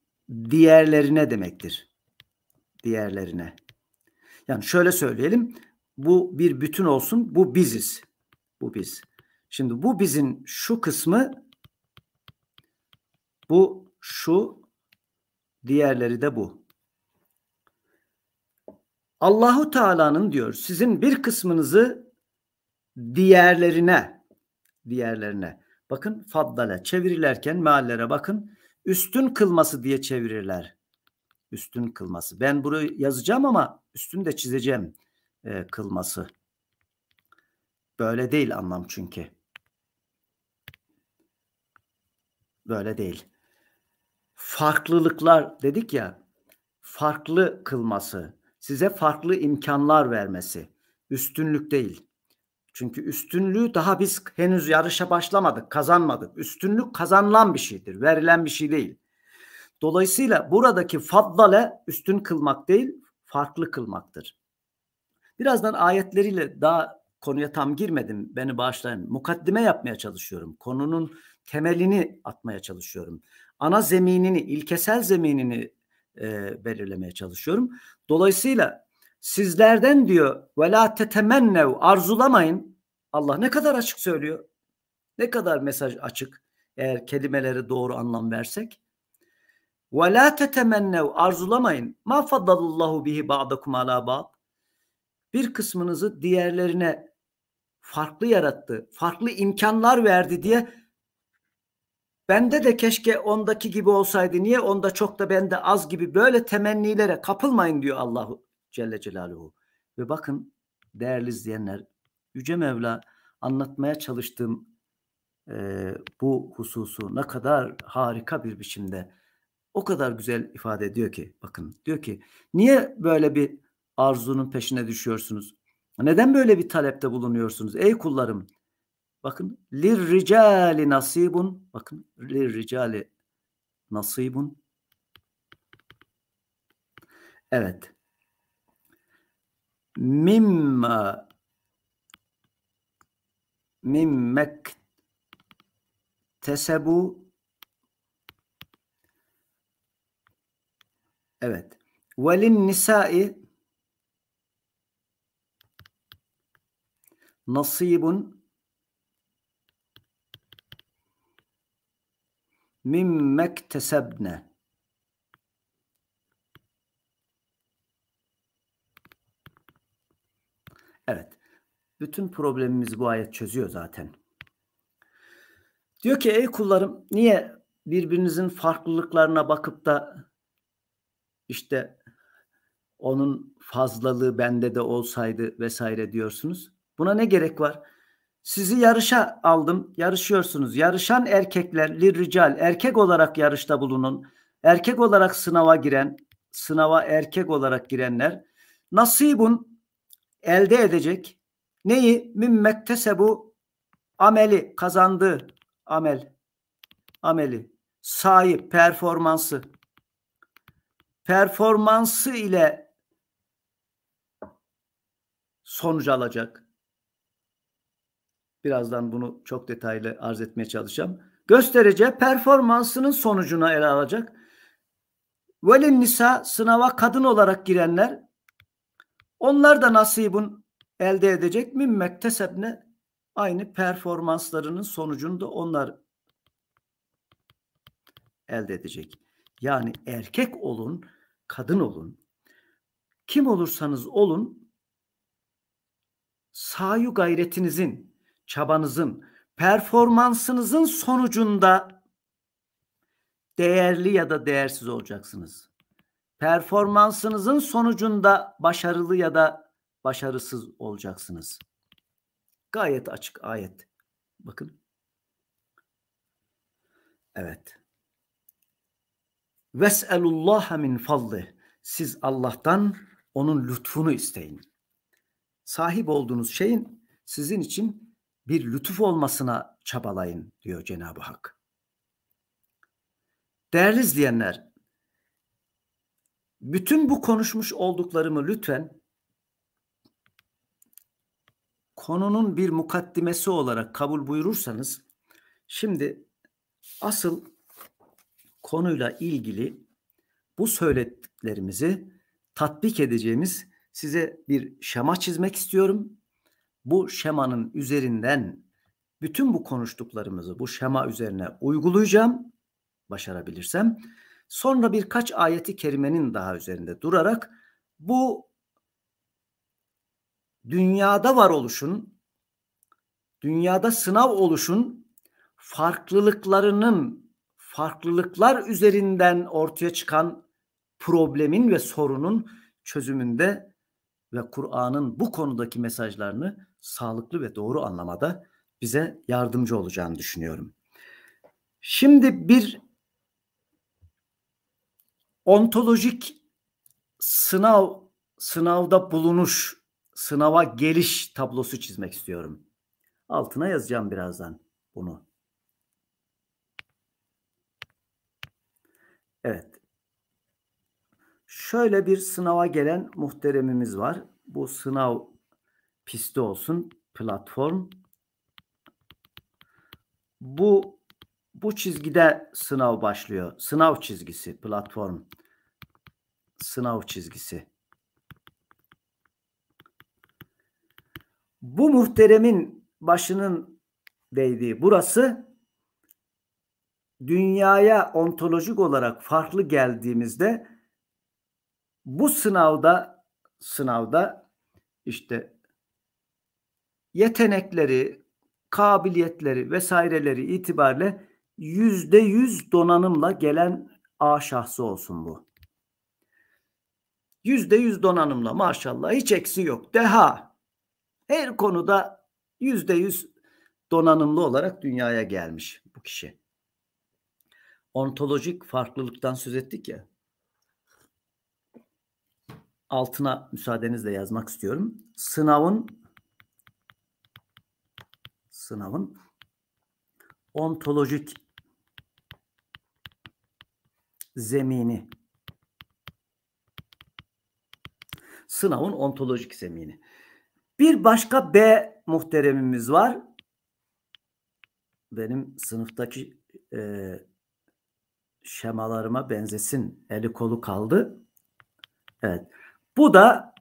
diğerlerine demektir. Diğerlerine. Yani şöyle söyleyelim. Bu bir bütün olsun. Bu biziz. Bu biz. Şimdi bu bizim şu kısmı bu şu diğerleri de bu. Allahu Teala'nın diyor sizin bir kısmınızı diğerlerine diğerlerine bakın faddale çevirirlerken meallere bakın üstün kılması diye çevirirler üstün kılması. Ben bunu yazacağım ama üstünü de çizeceğim e, kılması. Böyle değil anlam çünkü. Böyle değil. Farklılıklar dedik ya. Farklı kılması, size farklı imkanlar vermesi. Üstünlük değil. Çünkü üstünlüğü daha biz henüz yarışa başlamadık, kazanmadık. Üstünlük kazanılan bir şeydir, verilen bir şey değil. Dolayısıyla buradaki faddale üstün kılmak değil, farklı kılmaktır. Birazdan ayetleriyle daha konuya tam girmedim. Beni bağışlayın. Mukaddime yapmaya çalışıyorum. Konunun temelini atmaya çalışıyorum. Ana zeminini, ilkesel zeminini e, belirlemeye çalışıyorum. Dolayısıyla sizlerden diyor ve la tetemennev arzulamayın. Allah ne kadar açık söylüyor. Ne kadar mesaj açık. Eğer kelimeleri doğru anlam versek. Ve la tetemennev arzulamayın. Ma faddalallahu bihi ba'dakum ala ba'd. Bir kısmınızı diğerlerine farklı yarattı, farklı imkanlar verdi diye bende de keşke ondaki gibi olsaydı. Niye onda çok da bende az gibi böyle temennilere kapılmayın diyor Allahu Celle Celaluhu. Ve bakın değerli izleyenler Yüce Mevla anlatmaya çalıştığım e, bu hususu ne kadar harika bir biçimde o kadar güzel ifade ediyor ki bakın diyor ki niye böyle bir arzunun peşine düşüyorsunuz? Neden böyle bir talepte bulunuyorsunuz ey kullarım? Bakın lir ricali nasibun bakın lir ricali nasibun Evet. Mimma mimmek tesebu Evet. Velin nisai nasibun mimmektesebne Evet. Bütün problemimiz bu ayet çözüyor zaten. Diyor ki ey kullarım niye birbirinizin farklılıklarına bakıp da işte onun fazlalığı bende de olsaydı vesaire diyorsunuz. Buna ne gerek var? Sizi yarışa aldım. Yarışıyorsunuz. Yarışan erkekler, lirical, erkek olarak yarışta bulunun. Erkek olarak sınava giren, sınava erkek olarak girenler nasibun elde edecek. Neyi? Mimmektese bu ameli, kazandığı amel, ameli, sahip, performansı performansı ile sonuç alacak. Birazdan bunu çok detaylı arz etmeye çalışacağım. Gösterece performansının sonucuna ele alacak. Velin nisa sınava kadın olarak girenler onlar da nasibun elde edecek mi? Mektesebne aynı performanslarının sonucunu da onlar elde edecek. Yani erkek olun kadın olun, kim olursanız olun, sayu gayretinizin, çabanızın, performansınızın sonucunda değerli ya da değersiz olacaksınız. Performansınızın sonucunda başarılı ya da başarısız olacaksınız. Gayet açık ayet. Bakın. Evet. Ves'elullaha min fadli. Siz Allah'tan onun lütfunu isteyin. Sahip olduğunuz şeyin sizin için bir lütuf olmasına çabalayın diyor Cenab-ı Hak. Değerli izleyenler, bütün bu konuşmuş olduklarımı lütfen konunun bir mukaddimesi olarak kabul buyurursanız şimdi asıl konuyla ilgili bu söylediklerimizi tatbik edeceğimiz size bir şema çizmek istiyorum. Bu şemanın üzerinden bütün bu konuştuklarımızı bu şema üzerine uygulayacağım başarabilirsem. Sonra birkaç ayeti kerimenin daha üzerinde durarak bu dünyada var oluşun, dünyada sınav oluşun farklılıklarının farklılıklar üzerinden ortaya çıkan problemin ve sorunun çözümünde ve Kur'an'ın bu konudaki mesajlarını sağlıklı ve doğru anlamada bize yardımcı olacağını düşünüyorum. Şimdi bir ontolojik sınav sınavda bulunuş, sınava geliş tablosu çizmek istiyorum. Altına yazacağım birazdan bunu. Evet. Şöyle bir sınava gelen muhteremimiz var. Bu sınav pisti olsun, platform. Bu bu çizgide sınav başlıyor. Sınav çizgisi, platform. Sınav çizgisi. Bu muhteremin başının değdiği burası dünyaya ontolojik olarak farklı geldiğimizde bu sınavda sınavda işte yetenekleri, kabiliyetleri vesaireleri itibariyle yüzde yüz donanımla gelen A şahsı olsun bu. Yüzde yüz donanımla maşallah hiç eksi yok. Deha. Her konuda yüzde yüz donanımlı olarak dünyaya gelmiş bu kişi ontolojik farklılıktan söz ettik ya. Altına müsaadenizle yazmak istiyorum. Sınavın sınavın ontolojik zemini sınavın ontolojik zemini. Bir başka B muhteremimiz var. Benim sınıftaki e, şemalarıma benzesin. Eli kolu kaldı. Evet. Bu da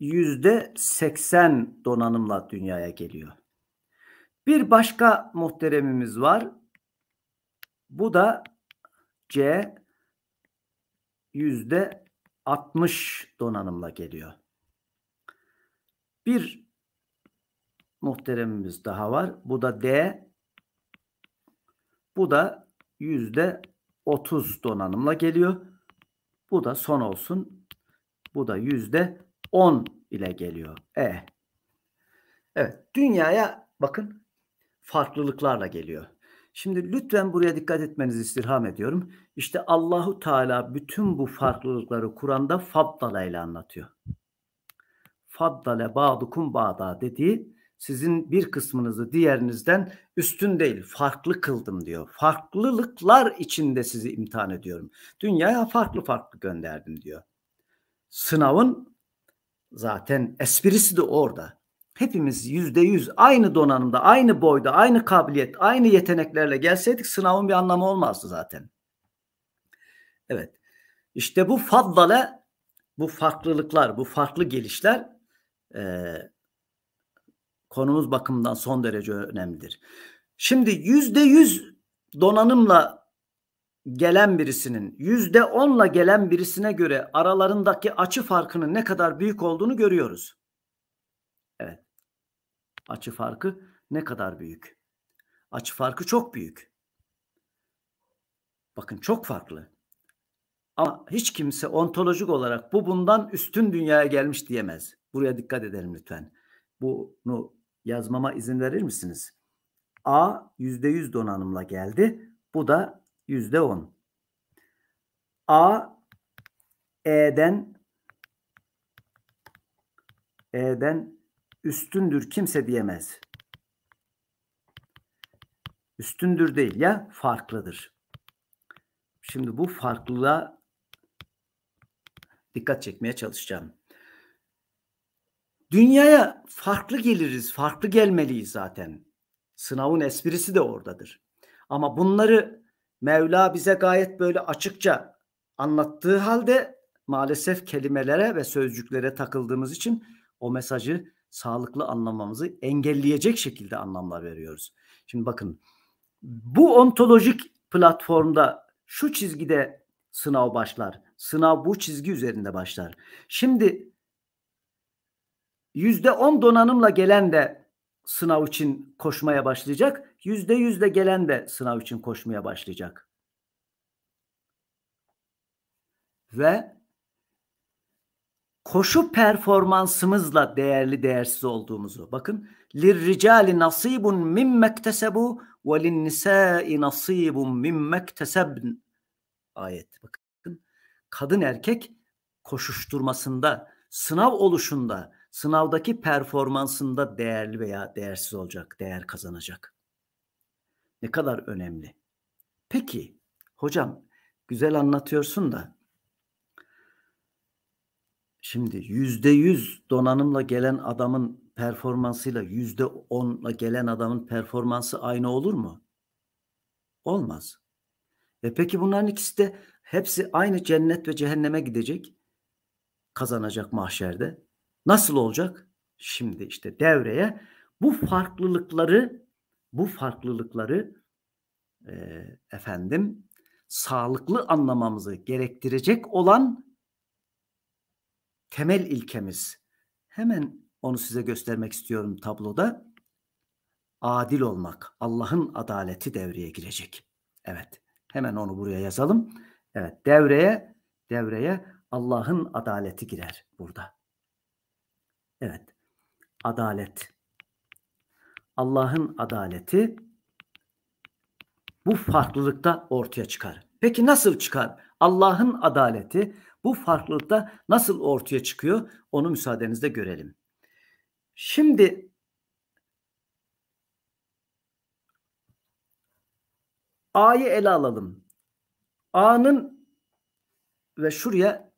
yüzde seksen donanımla dünyaya geliyor. Bir başka muhteremimiz var. Bu da C yüzde altmış donanımla geliyor. Bir muhteremimiz daha var. Bu da D. Bu da yüzde %30 donanımla geliyor. Bu da son olsun. Bu da yüzde %10 ile geliyor. E. Evet. Dünyaya bakın farklılıklarla geliyor. Şimdi lütfen buraya dikkat etmenizi istirham ediyorum. İşte Allahu Teala bütün bu farklılıkları Kur'an'da faddala ile anlatıyor. Faddale ba'dukum ba'da dediği sizin bir kısmınızı diğerinizden üstün değil, farklı kıldım diyor. Farklılıklar içinde sizi imtihan ediyorum. Dünyaya farklı farklı gönderdim diyor. Sınavın zaten esprisi de orada. Hepimiz yüzde yüz aynı donanımda, aynı boyda, aynı kabiliyet, aynı yeteneklerle gelseydik sınavın bir anlamı olmazdı zaten. Evet. İşte bu faddale, bu farklılıklar, bu farklı gelişler e, konumuz bakımından son derece önemlidir. Şimdi yüzde yüz donanımla gelen birisinin yüzde onla gelen birisine göre aralarındaki açı farkının ne kadar büyük olduğunu görüyoruz. Evet. Açı farkı ne kadar büyük? Açı farkı çok büyük. Bakın çok farklı. Ama hiç kimse ontolojik olarak bu bundan üstün dünyaya gelmiş diyemez. Buraya dikkat edelim lütfen. Bunu yazmama izin verir misiniz? A %100 donanımla geldi. Bu da %10. A E'den E'den üstündür kimse diyemez. Üstündür değil ya farklıdır. Şimdi bu farklılığa dikkat çekmeye çalışacağım. Dünyaya farklı geliriz, farklı gelmeliyiz zaten. Sınavın esprisi de oradadır. Ama bunları Mevla bize gayet böyle açıkça anlattığı halde maalesef kelimelere ve sözcüklere takıldığımız için o mesajı sağlıklı anlamamızı engelleyecek şekilde anlamlar veriyoruz. Şimdi bakın bu ontolojik platformda şu çizgide sınav başlar. Sınav bu çizgi üzerinde başlar. Şimdi Yüzde on donanımla gelen de sınav için koşmaya başlayacak. Yüzde de gelen de sınav için koşmaya başlayacak. Ve koşu performansımızla değerli değersiz olduğumuzu. Bakın lirricali nasibun mimmektesebu ve linnisai nasibun mimmektesebn ayet. Bakın kadın erkek koşuşturmasında, sınav oluşunda, sınavdaki performansında değerli veya değersiz olacak, değer kazanacak. Ne kadar önemli. Peki hocam güzel anlatıyorsun da şimdi yüzde yüz donanımla gelen adamın performansıyla yüzde onla gelen adamın performansı aynı olur mu? Olmaz. E peki bunların ikisi de hepsi aynı cennet ve cehenneme gidecek. Kazanacak mahşerde. Nasıl olacak? Şimdi işte devreye bu farklılıkları bu farklılıkları e, efendim sağlıklı anlamamızı gerektirecek olan temel ilkemiz. Hemen onu size göstermek istiyorum tabloda. Adil olmak, Allah'ın adaleti devreye girecek. Evet, hemen onu buraya yazalım. Evet, devreye, devreye Allah'ın adaleti girer burada. Evet. Adalet. Allah'ın adaleti bu farklılıkta ortaya çıkar. Peki nasıl çıkar? Allah'ın adaleti bu farklılıkta nasıl ortaya çıkıyor? Onu müsaadenizle görelim. Şimdi A'yı ele alalım. A'nın ve şuraya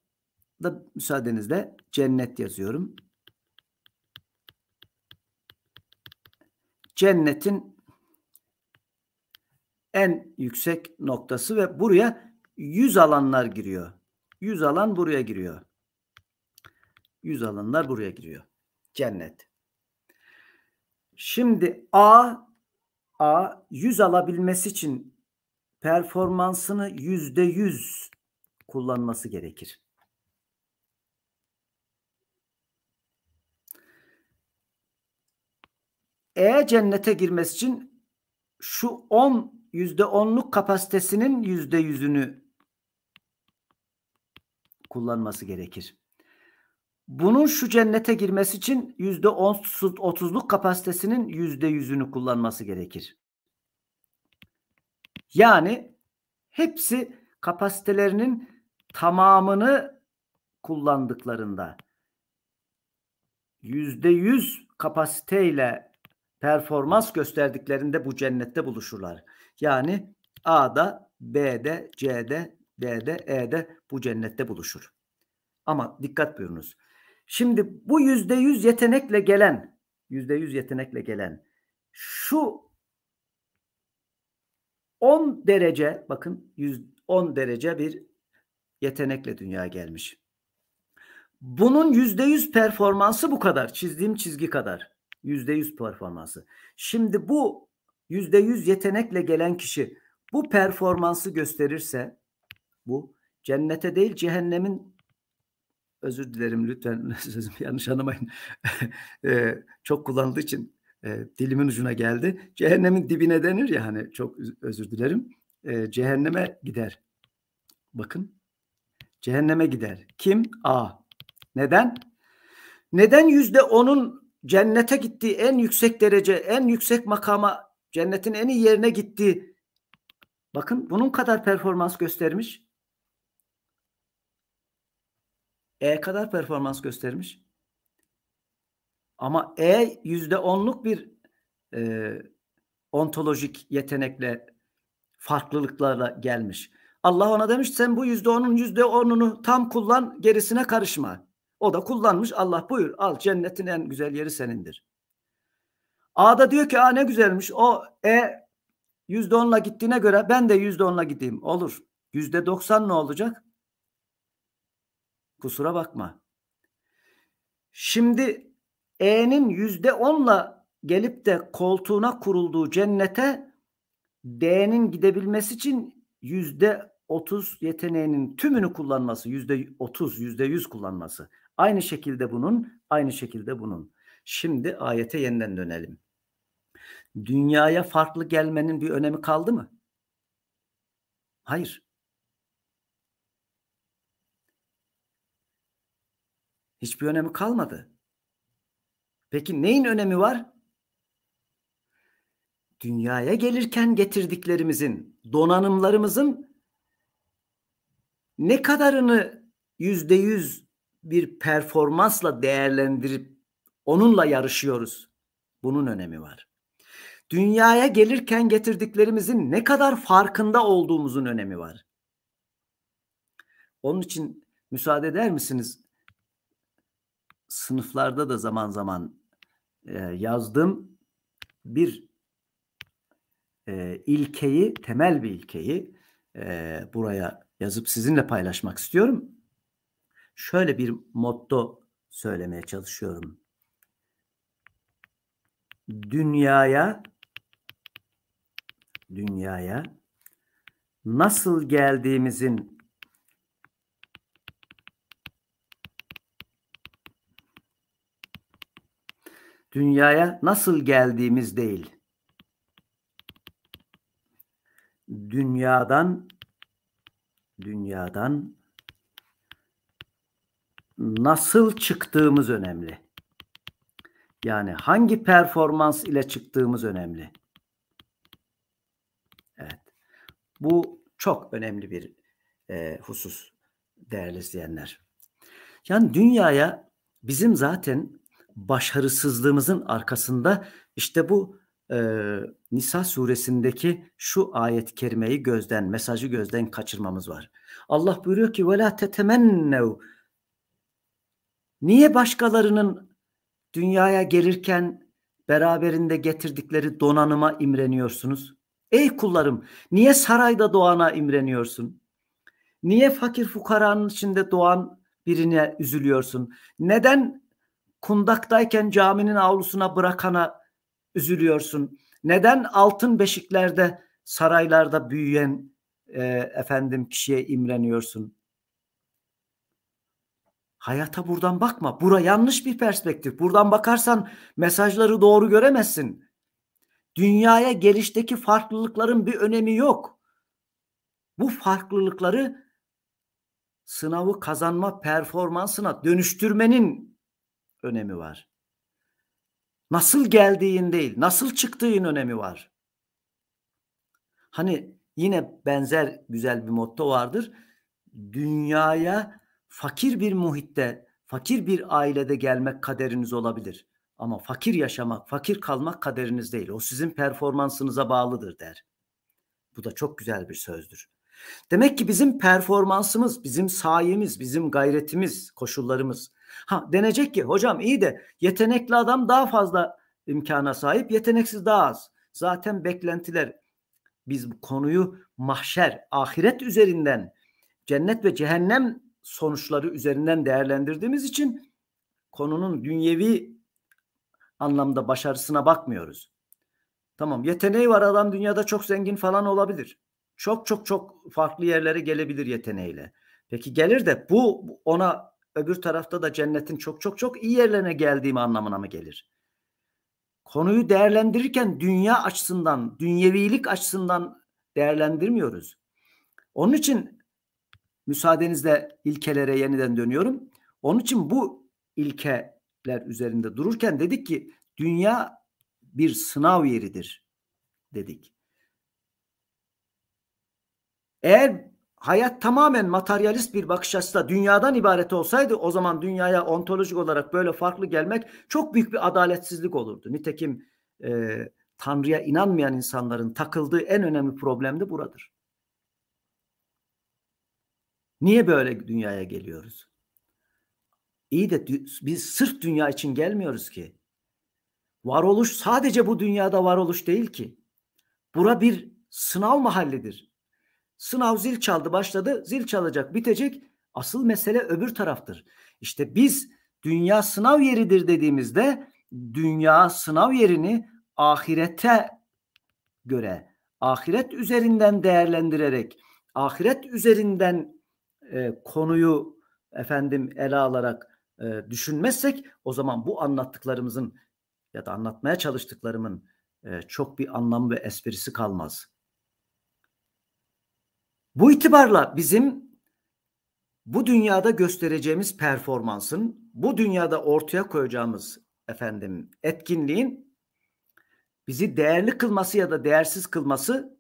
da müsaadenizle cennet yazıyorum. cennetin en yüksek noktası ve buraya yüz alanlar giriyor. Yüz alan buraya giriyor. Yüz alanlar buraya giriyor. Cennet. Şimdi A A yüz alabilmesi için performansını yüzde yüz kullanması gerekir. E cennete girmesi için şu 10 yüzde onluk kapasitesinin yüzde yüzünü kullanması gerekir. Bunun şu cennete girmesi için yüzde otuzluk kapasitesinin yüzde yüzünü kullanması gerekir. Yani hepsi kapasitelerinin tamamını kullandıklarında yüzde yüz kapasiteyle performans gösterdiklerinde bu cennette buluşurlar. Yani A'da, B'de, C'de, D'de, E'de bu cennette buluşur. Ama dikkat buyurunuz. Şimdi bu yüzde yüz yetenekle gelen, yüzde yüz yetenekle gelen şu 10 derece, bakın 110 derece bir yetenekle dünya gelmiş. Bunun yüzde yüz performansı bu kadar, çizdiğim çizgi kadar. %100 performansı. Şimdi bu %100 yetenekle gelen kişi bu performansı gösterirse bu cennete değil cehennemin özür dilerim lütfen <laughs> sözümü yanlış anlamayın. <laughs> çok kullandığı için dilimin ucuna geldi. Cehennemin dibine denir ya hani çok özür dilerim. cehenneme gider. Bakın. Cehenneme gider. Kim? A. Neden? Neden yüzde onun cennete gittiği en yüksek derece, en yüksek makama, cennetin en iyi yerine gittiği bakın bunun kadar performans göstermiş. E kadar performans göstermiş. Ama E yüzde onluk bir e, ontolojik yetenekle farklılıklarla gelmiş. Allah ona demiş sen bu yüzde onun yüzde onunu tam kullan gerisine karışma. O da kullanmış Allah buyur al cennetin en güzel yeri senindir. A da diyor ki a ne güzelmiş o E yüzde onla gittiğine göre ben de yüzde onla gideyim. Olur. Yüzde doksan ne olacak? Kusura bakma. Şimdi E'nin yüzde onla gelip de koltuğuna kurulduğu cennete D'nin gidebilmesi için yüzde otuz yeteneğinin tümünü kullanması, yüzde otuz yüzde yüz kullanması. Aynı şekilde bunun, aynı şekilde bunun. Şimdi ayete yeniden dönelim. Dünyaya farklı gelmenin bir önemi kaldı mı? Hayır. Hiçbir önemi kalmadı. Peki neyin önemi var? Dünyaya gelirken getirdiklerimizin, donanımlarımızın ne kadarını yüzde yüz bir performansla değerlendirip onunla yarışıyoruz. Bunun önemi var. Dünyaya gelirken getirdiklerimizin ne kadar farkında olduğumuzun önemi var. Onun için müsaade eder misiniz? Sınıflarda da zaman zaman e, yazdım. Bir e, ilkeyi, temel bir ilkeyi e, buraya yazıp sizinle paylaşmak istiyorum şöyle bir motto söylemeye çalışıyorum. Dünyaya dünyaya nasıl geldiğimizin dünyaya nasıl geldiğimiz değil. Dünyadan dünyadan nasıl çıktığımız önemli. Yani hangi performans ile çıktığımız önemli. Evet. Bu çok önemli bir e, husus değerli izleyenler. Yani dünyaya bizim zaten başarısızlığımızın arkasında işte bu e, Nisa suresindeki şu ayet-i kerimeyi gözden, mesajı gözden kaçırmamız var. Allah buyuruyor ki وَلَا تَتَمَنَّوْا Niye başkalarının dünyaya gelirken beraberinde getirdikleri donanıma imreniyorsunuz? Ey kullarım, niye sarayda doğana imreniyorsun? Niye fakir fukaranın içinde doğan birine üzülüyorsun? Neden kundaktayken caminin avlusuna bırakana üzülüyorsun? Neden altın beşiklerde, saraylarda büyüyen e, efendim kişiye imreniyorsun? Hayata buradan bakma. Bura yanlış bir perspektif. Buradan bakarsan mesajları doğru göremezsin. Dünyaya gelişteki farklılıkların bir önemi yok. Bu farklılıkları sınavı kazanma performansına dönüştürmenin önemi var. Nasıl geldiğin değil, nasıl çıktığın önemi var. Hani yine benzer güzel bir motto vardır. Dünyaya fakir bir muhitte, fakir bir ailede gelmek kaderiniz olabilir. Ama fakir yaşamak, fakir kalmak kaderiniz değil. O sizin performansınıza bağlıdır der. Bu da çok güzel bir sözdür. Demek ki bizim performansımız, bizim sayemiz, bizim gayretimiz, koşullarımız. Ha denecek ki hocam iyi de yetenekli adam daha fazla imkana sahip, yeteneksiz daha az. Zaten beklentiler biz bu konuyu mahşer, ahiret üzerinden cennet ve cehennem sonuçları üzerinden değerlendirdiğimiz için konunun dünyevi anlamda başarısına bakmıyoruz. Tamam yeteneği var adam dünyada çok zengin falan olabilir. Çok çok çok farklı yerlere gelebilir yeteneğiyle. Peki gelir de bu ona öbür tarafta da cennetin çok çok çok iyi yerlerine geldiğim anlamına mı gelir? Konuyu değerlendirirken dünya açısından, dünyevilik açısından değerlendirmiyoruz. Onun için müsaadenizle ilkelere yeniden dönüyorum. Onun için bu ilkeler üzerinde dururken dedik ki dünya bir sınav yeridir dedik. Eğer hayat tamamen materyalist bir bakış açısıyla dünyadan ibaret olsaydı o zaman dünyaya ontolojik olarak böyle farklı gelmek çok büyük bir adaletsizlik olurdu. Nitekim e, Tanrı'ya inanmayan insanların takıldığı en önemli problem de buradır. Niye böyle dünyaya geliyoruz? İyi de biz sırf dünya için gelmiyoruz ki. Varoluş sadece bu dünyada varoluş değil ki. Bura bir sınav mahallidir. Sınav zil çaldı başladı, zil çalacak bitecek. Asıl mesele öbür taraftır. İşte biz dünya sınav yeridir dediğimizde dünya sınav yerini ahirete göre, ahiret üzerinden değerlendirerek, ahiret üzerinden e, konuyu efendim ele alarak e, düşünmezsek o zaman bu anlattıklarımızın ya da anlatmaya çalıştıklarımın e, çok bir anlamı ve esprisi kalmaz. Bu itibarla bizim bu dünyada göstereceğimiz performansın, bu dünyada ortaya koyacağımız efendim etkinliğin bizi değerli kılması ya da değersiz kılması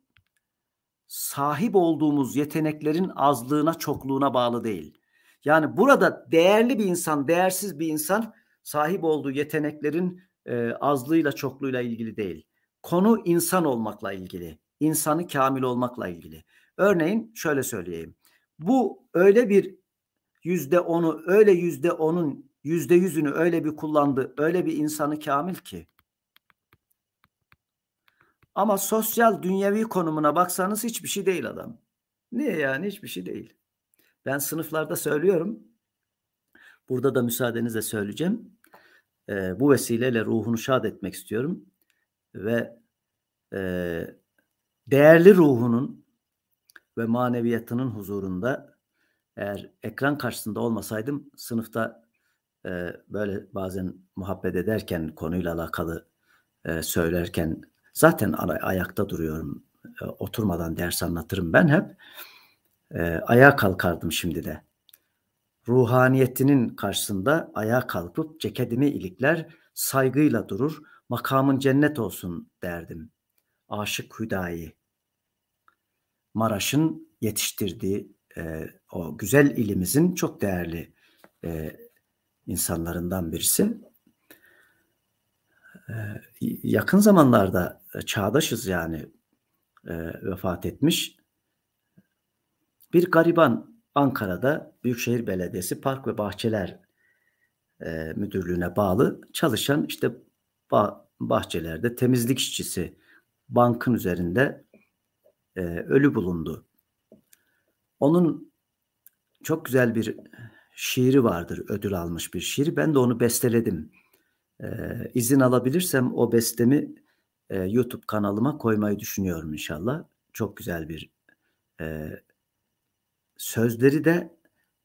sahip olduğumuz yeteneklerin azlığına, çokluğuna bağlı değil. Yani burada değerli bir insan, değersiz bir insan sahip olduğu yeteneklerin e, azlığıyla, çokluğuyla ilgili değil. Konu insan olmakla ilgili, insanı kamil olmakla ilgili. Örneğin şöyle söyleyeyim. Bu öyle bir yüzde onu, öyle yüzde onun, yüzde yüzünü öyle bir kullandı, öyle bir insanı kamil ki ama sosyal dünyevi konumuna baksanız hiçbir şey değil adam. Niye yani hiçbir şey değil. Ben sınıflarda söylüyorum. Burada da müsaadenizle söyleyeceğim. E, bu vesileyle ruhunu şad etmek istiyorum. Ve e, değerli ruhunun ve maneviyatının huzurunda eğer ekran karşısında olmasaydım sınıfta e, böyle bazen muhabbet ederken konuyla alakalı e, söylerken Zaten ayakta duruyorum. E, oturmadan ders anlatırım ben hep. E, ayağa kalkardım şimdi de. Ruhaniyetinin karşısında ayağa kalkıp ceketimi ilikler, saygıyla durur, makamın cennet olsun derdim. Aşık Hüdayi. Maraş'ın yetiştirdiği e, o güzel ilimizin çok değerli e, insanlarından birisi yakın zamanlarda çağdaşız yani vefat etmiş. Bir gariban Ankara'da Büyükşehir Belediyesi Park ve Bahçeler Müdürlüğü'ne bağlı çalışan işte bahçelerde temizlik işçisi bankın üzerinde e, ölü bulundu. Onun çok güzel bir şiiri vardır ödül almış bir şiir. Ben de onu besteledim e, izin alabilirsem o bestemi e, YouTube kanalıma koymayı düşünüyorum inşallah. Çok güzel bir e, sözleri de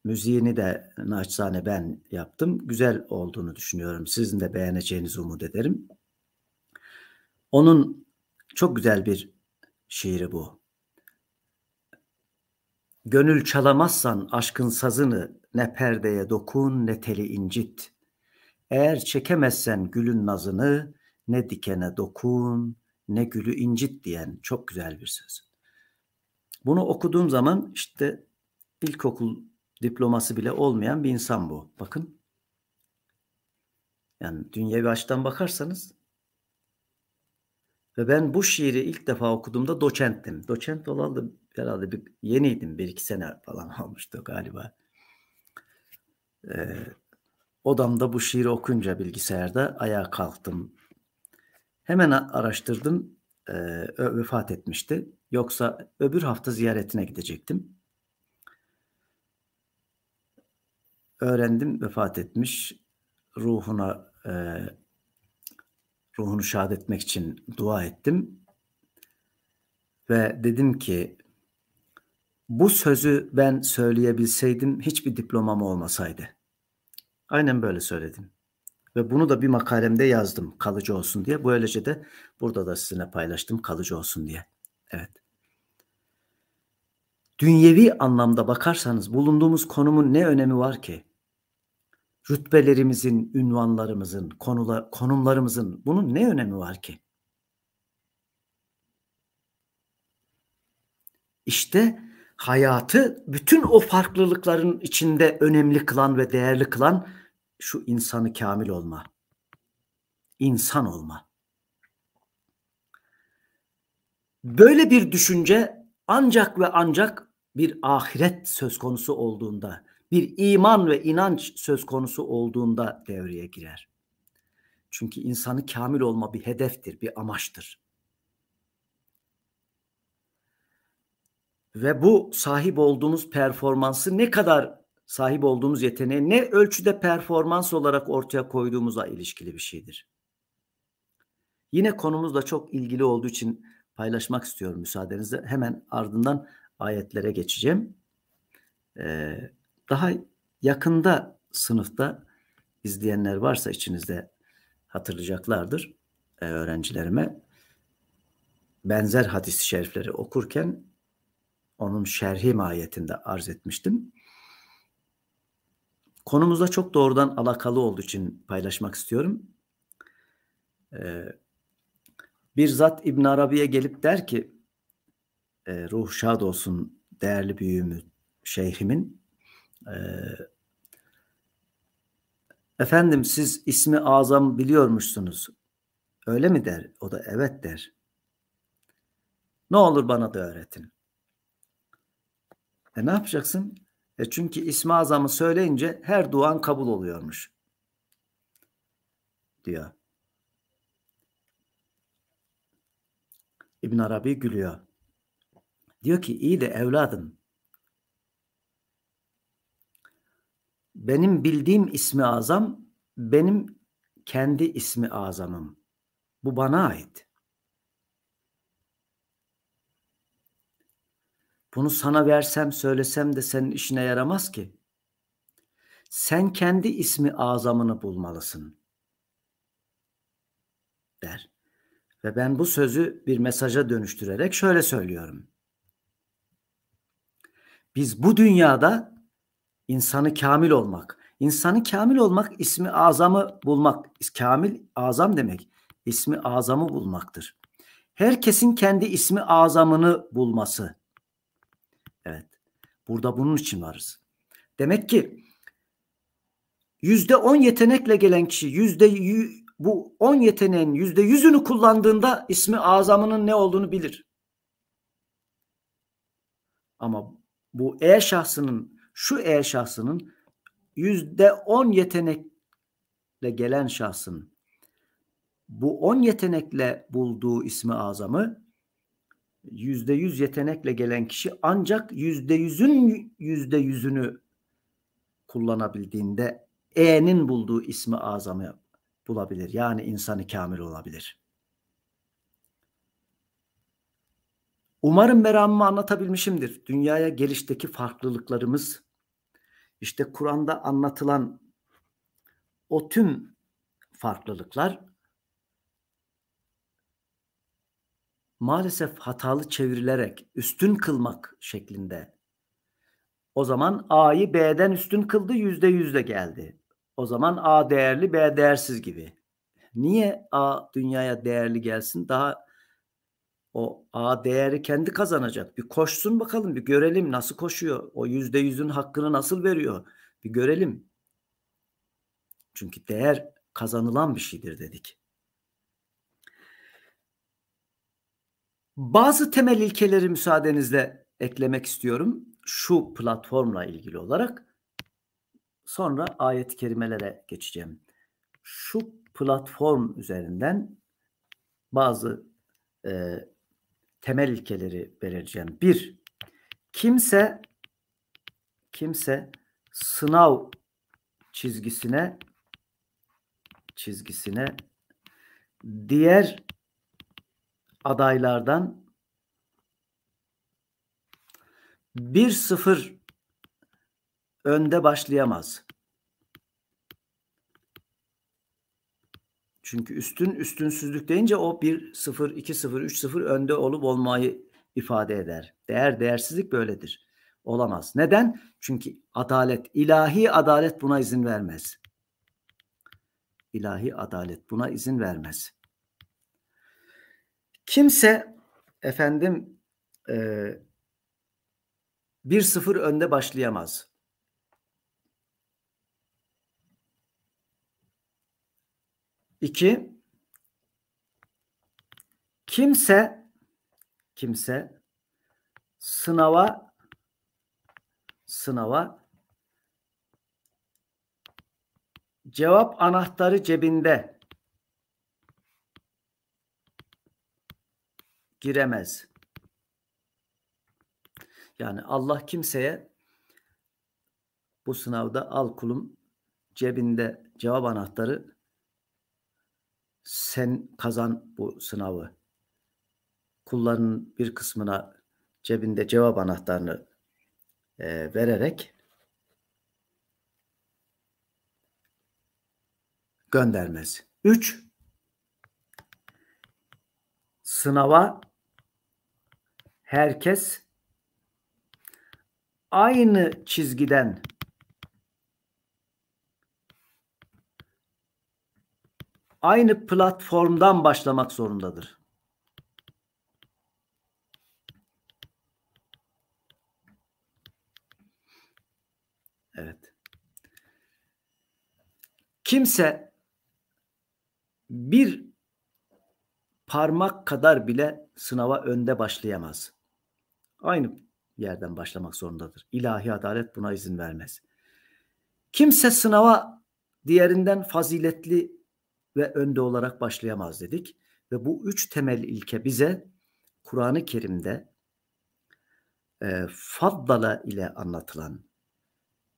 müziğini de naçizane ben yaptım. Güzel olduğunu düşünüyorum. Sizin de beğeneceğinizi umut ederim. Onun çok güzel bir şiiri bu. Gönül çalamazsan aşkın sazını ne perdeye dokun ne teli incit.'' Eğer çekemezsen gülün nazını ne dikene dokun ne gülü incit diyen çok güzel bir söz. Bunu okuduğum zaman işte ilkokul diploması bile olmayan bir insan bu. Bakın. Yani dünyevi açıdan bakarsanız ve ben bu şiiri ilk defa okuduğumda doçenttim. Doçent olan da herhalde bir, yeniydim. Bir iki sene falan <laughs> olmuştu galiba. Ee, Odamda bu şiiri okunca bilgisayarda ayağa kalktım. Hemen araştırdım. E, vefat etmişti. Yoksa öbür hafta ziyaretine gidecektim. Öğrendim vefat etmiş. Ruhuna e, ruhunu şad etmek için dua ettim. Ve dedim ki bu sözü ben söyleyebilseydim hiçbir diplomam olmasaydı. Aynen böyle söyledim. Ve bunu da bir makalemde yazdım kalıcı olsun diye. Böylece de burada da sizinle paylaştım kalıcı olsun diye. Evet. Dünyevi anlamda bakarsanız bulunduğumuz konumun ne önemi var ki? Rütbelerimizin, ünvanlarımızın, konula konumlarımızın bunun ne önemi var ki? İşte hayatı bütün o farklılıkların içinde önemli kılan ve değerli kılan şu insanı kamil olma. İnsan olma. Böyle bir düşünce ancak ve ancak bir ahiret söz konusu olduğunda, bir iman ve inanç söz konusu olduğunda devreye girer. Çünkü insanı kamil olma bir hedeftir, bir amaçtır. Ve bu sahip olduğumuz performansı ne kadar sahip olduğumuz yeteneği ne ölçüde performans olarak ortaya koyduğumuza ilişkili bir şeydir. Yine konumuzla çok ilgili olduğu için paylaşmak istiyorum müsaadenizle. Hemen ardından ayetlere geçeceğim. Ee, daha yakında sınıfta izleyenler varsa içinizde hatırlayacaklardır ee, öğrencilerime. Benzer hadis-i şerifleri okurken onun şerhi mahiyetinde arz etmiştim konumuzla çok doğrudan alakalı olduğu için paylaşmak istiyorum. Ee, bir zat İbn Arabi'ye gelip der ki e, ruh şad olsun değerli büyüğümüz şeyhimin e, efendim siz ismi azam biliyormuşsunuz öyle mi der o da evet der ne olur bana da öğretin e ne yapacaksın e çünkü ismi azamı söyleyince her duan kabul oluyormuş. Diyor. İbn Arabi gülüyor. Diyor ki iyi de evladım. Benim bildiğim ismi azam benim kendi ismi azamım. Bu bana ait. Bunu sana versem söylesem de senin işine yaramaz ki. Sen kendi ismi azamını bulmalısın der. Ve ben bu sözü bir mesaja dönüştürerek şöyle söylüyorum. Biz bu dünyada insanı kamil olmak, insanı kamil olmak ismi azamı bulmak, kamil azam demek ismi azamı bulmaktır. Herkesin kendi ismi azamını bulması, Evet. Burada bunun için varız. Demek ki yüzde on yetenekle gelen kişi yüzde bu on yeteneğin yüzde yüzünü kullandığında ismi azamının ne olduğunu bilir. Ama bu E şahsının şu E şahsının yüzde on yetenekle gelen şahsın bu on yetenekle bulduğu ismi azamı yüzde yüz yetenekle gelen kişi ancak yüzde yüzün yüzde yüzünü kullanabildiğinde E'nin bulduğu ismi azamı bulabilir. Yani insanı kamil olabilir. Umarım meramımı anlatabilmişimdir. Dünyaya gelişteki farklılıklarımız, işte Kur'an'da anlatılan o tüm farklılıklar maalesef hatalı çevirilerek üstün kılmak şeklinde. O zaman A'yı B'den üstün kıldı yüzde yüzde geldi. O zaman A değerli B değersiz gibi. Niye A dünyaya değerli gelsin? Daha o A değeri kendi kazanacak. Bir koşsun bakalım bir görelim nasıl koşuyor. O yüzde yüzün hakkını nasıl veriyor? Bir görelim. Çünkü değer kazanılan bir şeydir dedik. Bazı temel ilkeleri müsaadenizle eklemek istiyorum. Şu platformla ilgili olarak. Sonra ayet-i kerimelere geçeceğim. Şu platform üzerinden bazı e, temel ilkeleri belirleyeceğim. Bir, kimse kimse sınav çizgisine çizgisine diğer adaylardan 1-0 önde başlayamaz. Çünkü üstün üstünsüzlük deyince o 1-0, 2-0, 3-0 önde olup olmayı ifade eder. Değer değersizlik böyledir. Olamaz. Neden? Çünkü adalet, ilahi adalet buna izin vermez. İlahi adalet buna izin vermez. Kimse efendim e, sıfır önde başlayamaz. İki, kimse kimse sınava sınava cevap anahtarı cebinde giremez. Yani Allah kimseye bu sınavda al kulum cebinde cevap anahtarı sen kazan bu sınavı. Kulların bir kısmına cebinde cevap anahtarını e, vererek göndermez. 3. Sınava herkes aynı çizgiden aynı platformdan başlamak zorundadır. Evet. Kimse bir parmak kadar bile sınava önde başlayamaz. Aynı yerden başlamak zorundadır. İlahi adalet buna izin vermez. Kimse sınava diğerinden faziletli ve önde olarak başlayamaz dedik. Ve bu üç temel ilke bize Kur'an-ı Kerim'de e, faddala ile anlatılan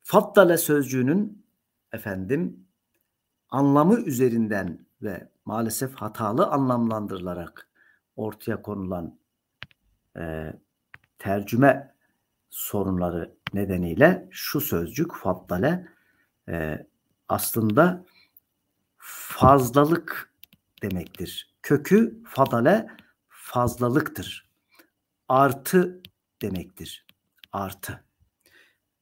faddala sözcüğünün efendim anlamı üzerinden ve maalesef hatalı anlamlandırılarak ortaya konulan e, tercüme sorunları nedeniyle şu sözcük faddale e, aslında fazlalık demektir. Kökü fadale fazlalıktır. Artı demektir. Artı.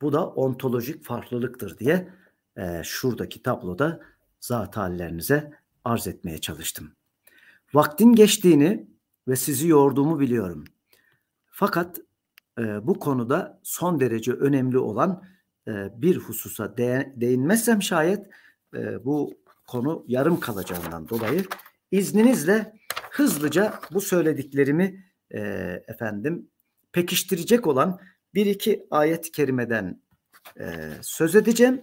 Bu da ontolojik farklılıktır diye e, şuradaki tabloda zat hallerinize arz etmeye çalıştım. Vaktin geçtiğini ve sizi yorduğumu biliyorum. Fakat e, bu konuda son derece önemli olan e, bir hususa de, değinmezsem şayet e, bu konu yarım kalacağından dolayı izninizle hızlıca bu söylediklerimi e, efendim pekiştirecek olan bir iki ayet kerimeden e, söz edeceğim.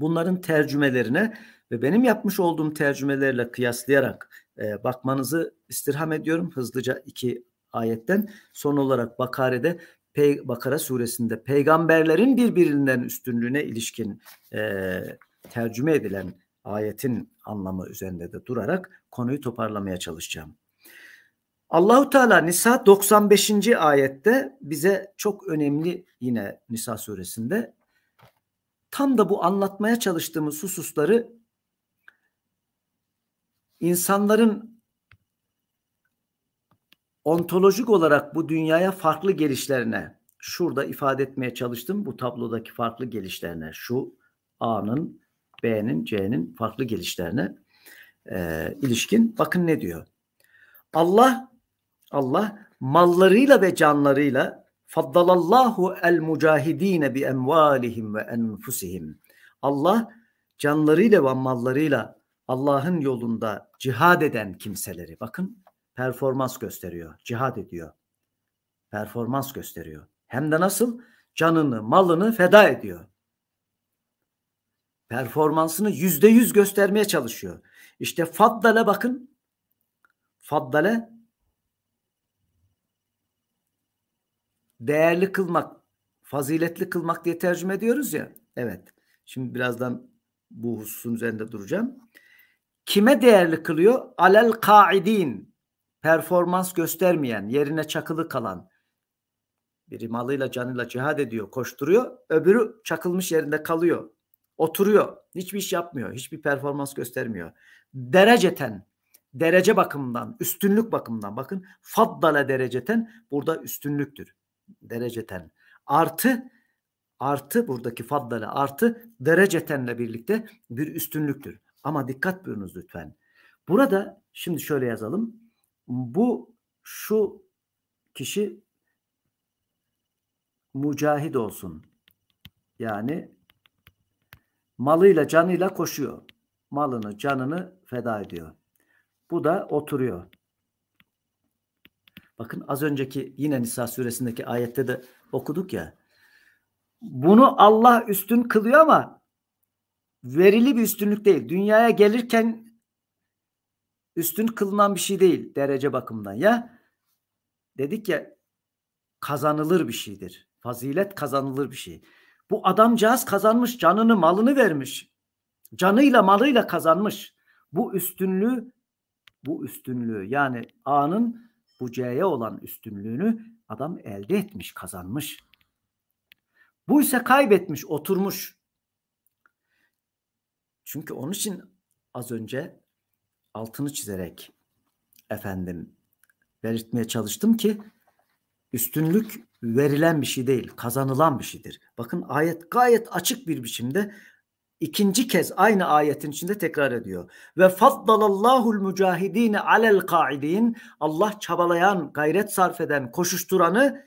Bunların tercümelerine ve benim yapmış olduğum tercümelerle kıyaslayarak e, bakmanızı istirham ediyorum. Hızlıca iki ayetten. Son olarak Bakare'de Bakara suresinde peygamberlerin birbirinden üstünlüğüne ilişkin e, tercüme edilen ayetin anlamı üzerinde de durarak konuyu toparlamaya çalışacağım. Allahu Teala Nisa 95. ayette bize çok önemli yine Nisa suresinde tam da bu anlatmaya çalıştığımız hususları insanların ontolojik olarak bu dünyaya farklı gelişlerine şurada ifade etmeye çalıştım bu tablodaki farklı gelişlerine şu A'nın B'nin C'nin farklı gelişlerine e, ilişkin bakın ne diyor. Allah Allah mallarıyla ve canlarıyla faddalallahu el mucahidine bi emvalihim ve enfusihim. Allah canlarıyla ve mallarıyla Allah'ın yolunda cihad eden kimseleri bakın performans gösteriyor. Cihad ediyor. Performans gösteriyor. Hem de nasıl? Canını, malını feda ediyor. Performansını yüzde yüz göstermeye çalışıyor. İşte Faddale bakın. Faddale değerli kılmak, faziletli kılmak diye tercüme ediyoruz ya. Evet. Şimdi birazdan bu hususun üzerinde duracağım. Kime değerli kılıyor? Alel kaidin performans göstermeyen, yerine çakılı kalan, biri malıyla canıyla cihad ediyor, koşturuyor. Öbürü çakılmış yerinde kalıyor. Oturuyor. Hiçbir iş yapmıyor. Hiçbir performans göstermiyor. Dereceten, derece bakımından, üstünlük bakımından bakın. Faddale dereceten burada üstünlüktür. Dereceten. Artı artı buradaki faddale artı derecetenle birlikte bir üstünlüktür. Ama dikkat buyurunuz lütfen. Burada şimdi şöyle yazalım. Bu şu kişi mucahid olsun. Yani malıyla canıyla koşuyor. Malını canını feda ediyor. Bu da oturuyor. Bakın az önceki yine Nisa suresindeki ayette de okuduk ya. Bunu Allah üstün kılıyor ama verili bir üstünlük değil. Dünyaya gelirken üstün kılınan bir şey değil derece bakımından ya. Dedik ya kazanılır bir şeydir. Fazilet kazanılır bir şey. Bu adamcağız kazanmış, canını, malını vermiş. Canıyla, malıyla kazanmış. Bu üstünlüğü bu üstünlüğü yani A'nın bu C'ye olan üstünlüğünü adam elde etmiş, kazanmış. Bu ise kaybetmiş, oturmuş. Çünkü onun için az önce altını çizerek efendim belirtmeye çalıştım ki üstünlük verilen bir şey değil, kazanılan bir şeydir. Bakın ayet gayet açık bir biçimde ikinci kez aynı ayetin içinde tekrar ediyor. Ve faddalallahu'l mücahidine alel kaidin. Allah çabalayan, gayret sarf eden, koşuşturanı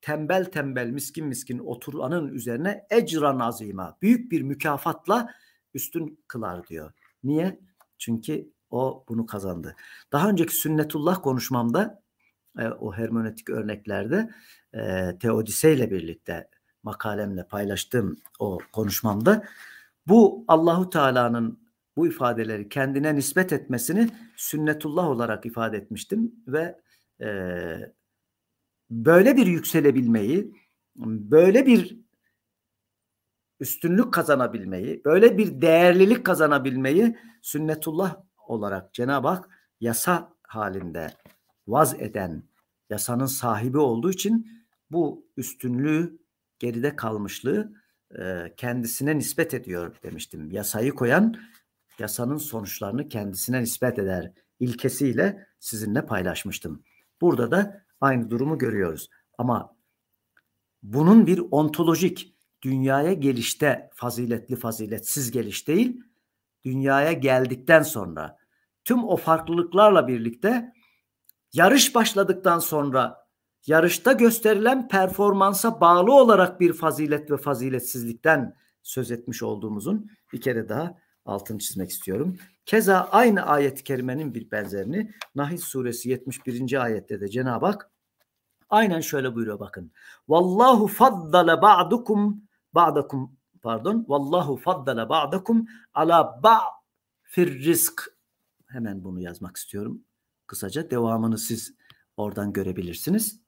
tembel tembel, miskin miskin oturanın üzerine ecran azima, büyük bir mükafatla üstün kılar diyor. Niye? Çünkü o bunu kazandı. Daha önceki sünnetullah konuşmamda e, o hermeneutik örneklerde e, teodise ile birlikte makalemle paylaştığım o konuşmamda bu Allahu Teala'nın bu ifadeleri kendine nispet etmesini sünnetullah olarak ifade etmiştim ve e, böyle bir yükselebilmeyi, böyle bir üstünlük kazanabilmeyi, böyle bir değerlilik kazanabilmeyi sünnetullah olarak Cenab-ı Hak yasa halinde vaz eden yasanın sahibi olduğu için bu üstünlüğü geride kalmışlığı e, kendisine nispet ediyor demiştim. Yasayı koyan yasanın sonuçlarını kendisine nispet eder ilkesiyle sizinle paylaşmıştım. Burada da aynı durumu görüyoruz. Ama bunun bir ontolojik dünyaya gelişte faziletli faziletsiz geliş değil, dünyaya geldikten sonra tüm o farklılıklarla birlikte yarış başladıktan sonra yarışta gösterilen performansa bağlı olarak bir fazilet ve faziletsizlikten söz etmiş olduğumuzun bir kere daha altını çizmek istiyorum. Keza aynı ayet-i kerimenin bir benzerini Nahil suresi 71. ayette de Cenab-ı Hak aynen şöyle buyuruyor bakın. Vallahu faddala ba'dukum ba'dakum pardon. Vallahu faddala ba'dakum ala ba' fir rizk Hemen bunu yazmak istiyorum. Kısaca devamını siz oradan görebilirsiniz.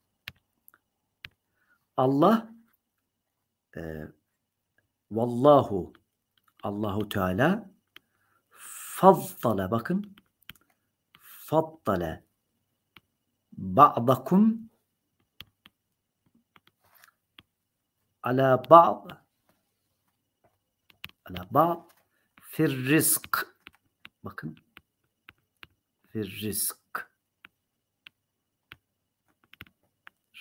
Allah e, vallahu Allahu Teala faddale bakın faddale ba'dakum ala ba'd ala ba'd fir rizk bakın bir risk.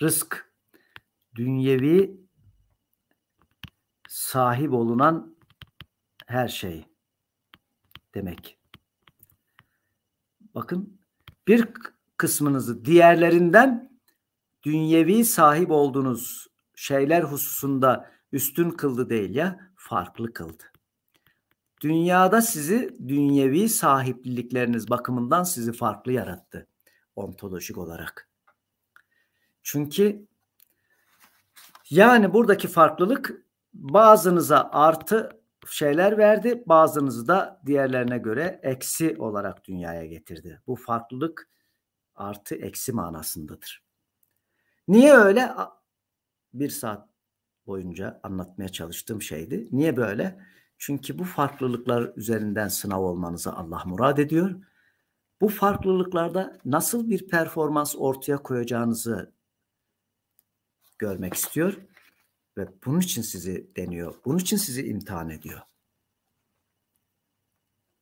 Rızk, dünyevi sahip olunan her şey demek. Bakın bir kısmınızı diğerlerinden dünyevi sahip olduğunuz şeyler hususunda üstün kıldı değil ya farklı kıldı dünyada sizi dünyevi sahiplilikleriniz bakımından sizi farklı yarattı ontolojik olarak. Çünkü yani buradaki farklılık bazınıza artı şeyler verdi, bazınızı da diğerlerine göre eksi olarak dünyaya getirdi. Bu farklılık artı eksi manasındadır. Niye öyle? Bir saat boyunca anlatmaya çalıştığım şeydi. Niye böyle? Çünkü bu farklılıklar üzerinden sınav olmanızı Allah murad ediyor. Bu farklılıklarda nasıl bir performans ortaya koyacağınızı görmek istiyor ve bunun için sizi deniyor. Bunun için sizi imtihan ediyor.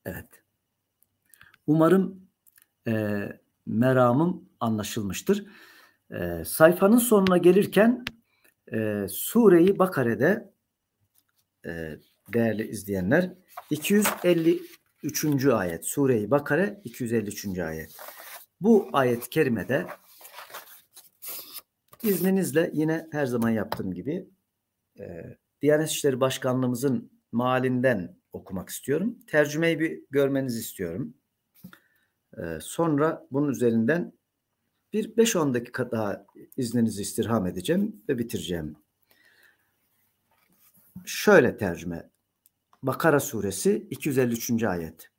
Evet. Umarım e, meramım anlaşılmıştır. E, sayfanın sonuna gelirken e, Sure-i Bakare'de e, değerli izleyenler. 253. ayet Sure-i Bakara 253. ayet. Bu ayet-i kerimede izninizle yine her zaman yaptığım gibi e, Diyanet İşleri Başkanlığımızın malinden okumak istiyorum. Tercümeyi bir görmenizi istiyorum. E, sonra bunun üzerinden bir 5-10 dakika daha izninizi istirham edeceğim ve bitireceğim. Şöyle tercüme Bakara suresi 253. ayet.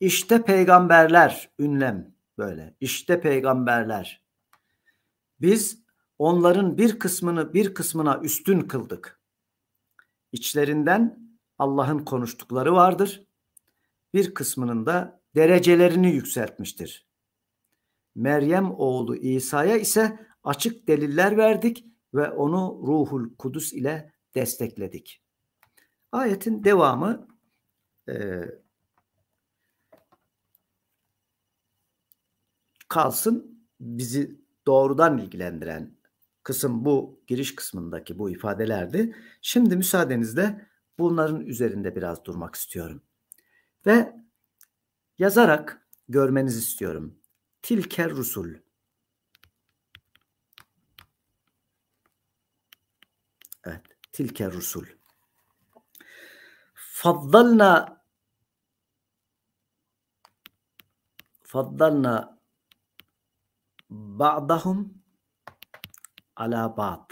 İşte peygamberler ünlem böyle. İşte peygamberler. Biz onların bir kısmını bir kısmına üstün kıldık. İçlerinden Allah'ın konuştukları vardır. Bir kısmının da derecelerini yükseltmiştir. Meryem oğlu İsa'ya ise açık deliller verdik ve onu Ruhul Kudüs ile destekledik. Ayetin devamı e, kalsın bizi doğrudan ilgilendiren kısım bu giriş kısmındaki bu ifadelerdi. Şimdi müsaadenizle bunların üzerinde biraz durmak istiyorum. Ve yazarak görmeniz istiyorum. Tilker rusul. Evet, tilker rusul faddalna faddalna ba'dahum ala ba'd.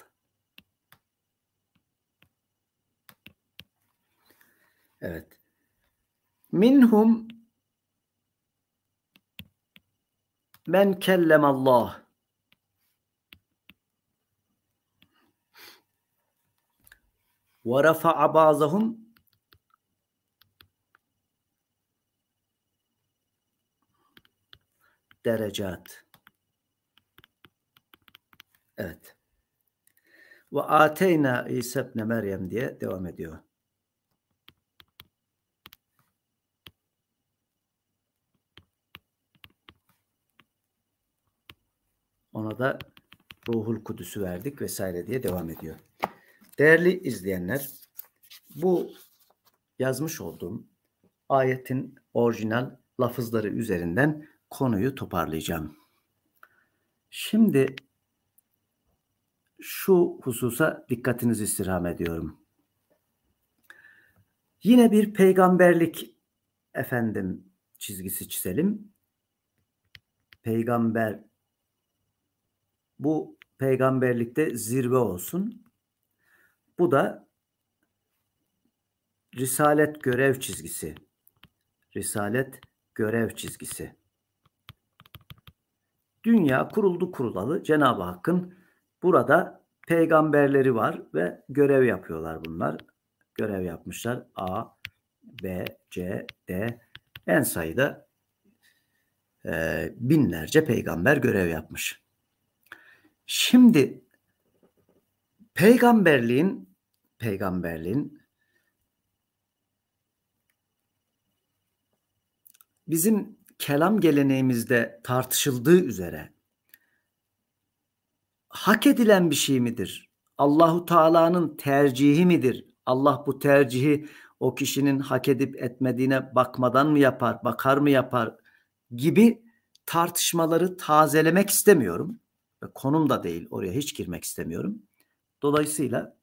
Evet. Minhum men kellem Allah. ve rafa'a bazahum derecat. Evet. Ve ateyna İsa ibn Meryem diye devam ediyor. Ona da ruhul kudüsü verdik vesaire diye devam ediyor. Değerli izleyenler, bu yazmış olduğum ayetin orijinal lafızları üzerinden konuyu toparlayacağım. Şimdi şu hususa dikkatinizi istirham ediyorum. Yine bir peygamberlik efendim çizgisi çizelim. Peygamber bu peygamberlikte zirve olsun. Bu da risalet görev çizgisi. Risalet görev çizgisi. Dünya kuruldu kurulalı Cenab-ı Hakk'ın burada peygamberleri var ve görev yapıyorlar bunlar. Görev yapmışlar. A, B, C, D en sayıda e, binlerce peygamber görev yapmış. Şimdi peygamberliğin peygamberliğin bizim kelam geleneğimizde tartışıldığı üzere hak edilen bir şey midir? Allahu Teala'nın tercihi midir? Allah bu tercihi o kişinin hak edip etmediğine bakmadan mı yapar, bakar mı yapar gibi tartışmaları tazelemek istemiyorum. Konum da değil, oraya hiç girmek istemiyorum. Dolayısıyla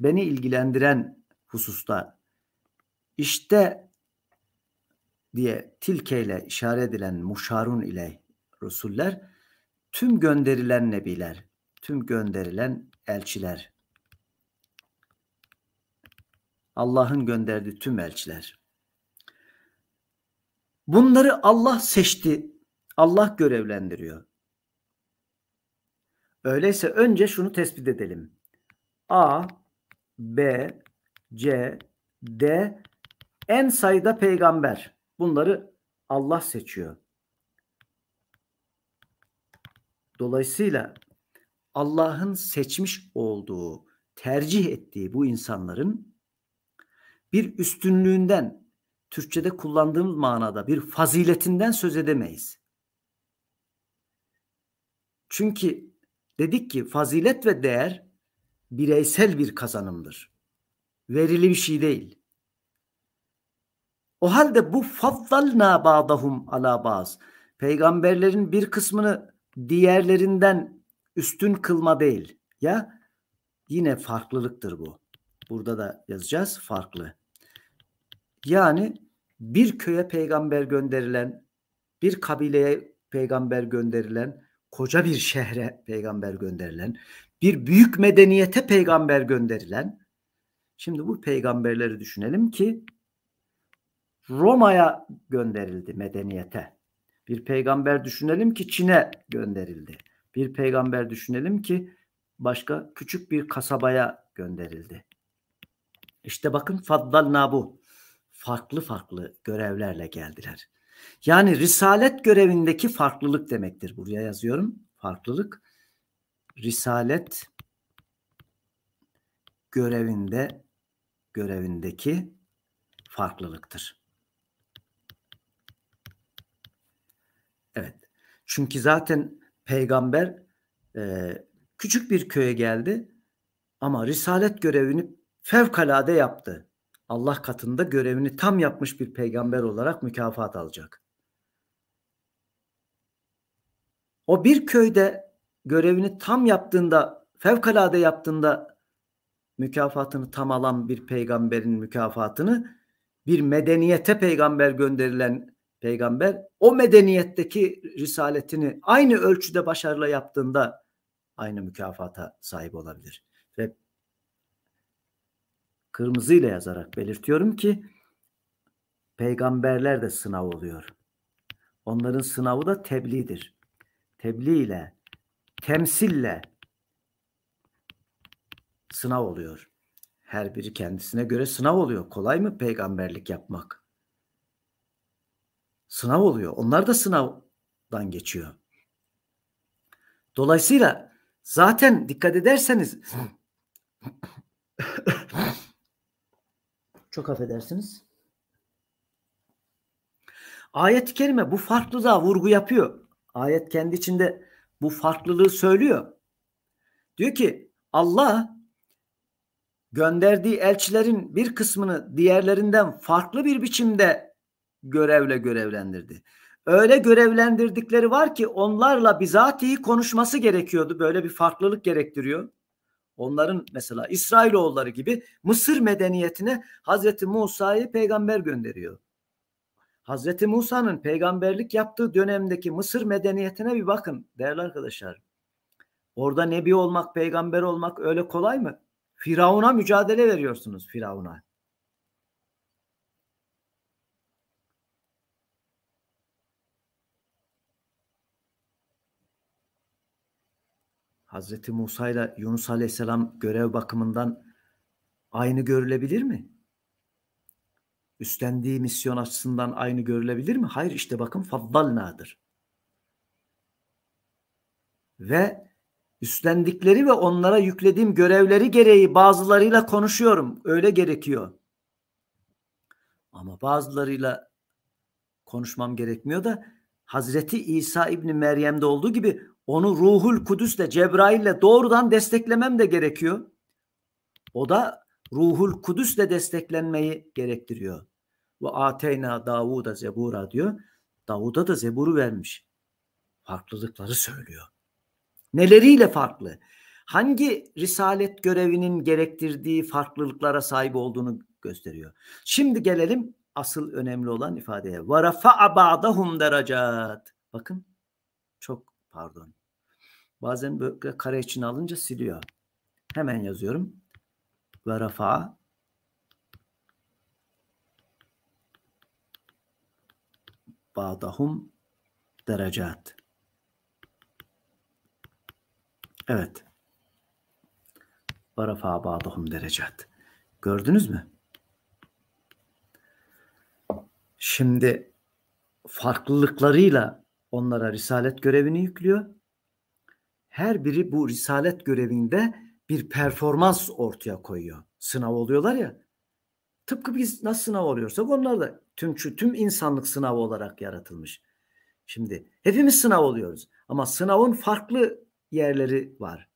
beni ilgilendiren hususta işte diye tilkeyle işaret edilen muşarun ile Resuller tüm gönderilen nebiler, tüm gönderilen elçiler. Allah'ın gönderdiği tüm elçiler. Bunları Allah seçti. Allah görevlendiriyor. Öyleyse önce şunu tespit edelim. A, B, C, D en sayıda peygamber. Bunları Allah seçiyor. Dolayısıyla Allah'ın seçmiş olduğu, tercih ettiği bu insanların bir üstünlüğünden, Türkçe'de kullandığımız manada bir faziletinden söz edemeyiz. Çünkü dedik ki fazilet ve değer bireysel bir kazanımdır. Verili bir şey değil. O halde bu faddalna ba'dahum ala baz. Peygamberlerin bir kısmını diğerlerinden üstün kılma değil. Ya yine farklılıktır bu. Burada da yazacağız farklı. Yani bir köye peygamber gönderilen, bir kabileye peygamber gönderilen, koca bir şehre peygamber gönderilen, bir büyük medeniyete peygamber gönderilen. Şimdi bu peygamberleri düşünelim ki Roma'ya gönderildi medeniyete. Bir peygamber düşünelim ki Çin'e gönderildi. Bir peygamber düşünelim ki başka küçük bir kasabaya gönderildi. İşte bakın Faddal Nabu farklı farklı görevlerle geldiler. Yani risalet görevindeki farklılık demektir. Buraya yazıyorum. Farklılık risalet görevinde görevindeki farklılıktır. Çünkü zaten peygamber e, küçük bir köye geldi ama risalet görevini fevkalade yaptı. Allah katında görevini tam yapmış bir peygamber olarak mükafat alacak. O bir köyde görevini tam yaptığında, fevkalade yaptığında mükafatını tam alan bir peygamberin mükafatını bir medeniyete peygamber gönderilen peygamber o medeniyetteki risaletini aynı ölçüde başarılı yaptığında aynı mükafata sahip olabilir. Ve kırmızıyla yazarak belirtiyorum ki peygamberler de sınav oluyor. Onların sınavı da tebliğdir. Tebliğ ile, temsille sınav oluyor. Her biri kendisine göre sınav oluyor. Kolay mı peygamberlik yapmak? Sınav oluyor. Onlar da sınavdan geçiyor. Dolayısıyla zaten dikkat ederseniz <coughs> çok affedersiniz. Ayet-i kerime bu farklılığa vurgu yapıyor. Ayet kendi içinde bu farklılığı söylüyor. Diyor ki Allah gönderdiği elçilerin bir kısmını diğerlerinden farklı bir biçimde görevle görevlendirdi. Öyle görevlendirdikleri var ki onlarla bizatihi konuşması gerekiyordu. Böyle bir farklılık gerektiriyor. Onların mesela İsrailoğulları gibi Mısır medeniyetine Hazreti Musa'yı peygamber gönderiyor. Hazreti Musa'nın peygamberlik yaptığı dönemdeki Mısır medeniyetine bir bakın değerli arkadaşlar. Orada nebi olmak, peygamber olmak öyle kolay mı? Firavuna mücadele veriyorsunuz Firavuna. Hazreti Musa ile Yunus Aleyhisselam görev bakımından aynı görülebilir mi? Üstlendiği misyon açısından aynı görülebilir mi? Hayır işte bakın faddalnadır. Ve üstlendikleri ve onlara yüklediğim görevleri gereği bazılarıyla konuşuyorum. Öyle gerekiyor. Ama bazılarıyla konuşmam gerekmiyor da Hazreti İsa İbni Meryem'de olduğu gibi onu ruhul kudüsle Cebrail'le doğrudan desteklemem de gerekiyor. O da ruhul kudüsle desteklenmeyi gerektiriyor. Ve ateyna Davud'a zebura diyor. Davud'a da zeburu vermiş. Farklılıkları söylüyor. Neleriyle farklı? Hangi risalet görevinin gerektirdiği farklılıklara sahip olduğunu gösteriyor. Şimdi gelelim asıl önemli olan ifadeye. Varafa abadahum deracat. Bakın çok pardon Bazen böyle kare içine alınca siliyor. Hemen yazıyorum. Ve rafa ba'dahum derecat. Evet. Ve rafa ba'dahum derecat. Gördünüz mü? Şimdi farklılıklarıyla onlara risalet görevini yüklüyor her biri bu risalet görevinde bir performans ortaya koyuyor. Sınav oluyorlar ya. Tıpkı biz nasıl sınav oluyorsak onlar da tüm tüm insanlık sınavı olarak yaratılmış. Şimdi hepimiz sınav oluyoruz ama sınavın farklı yerleri var.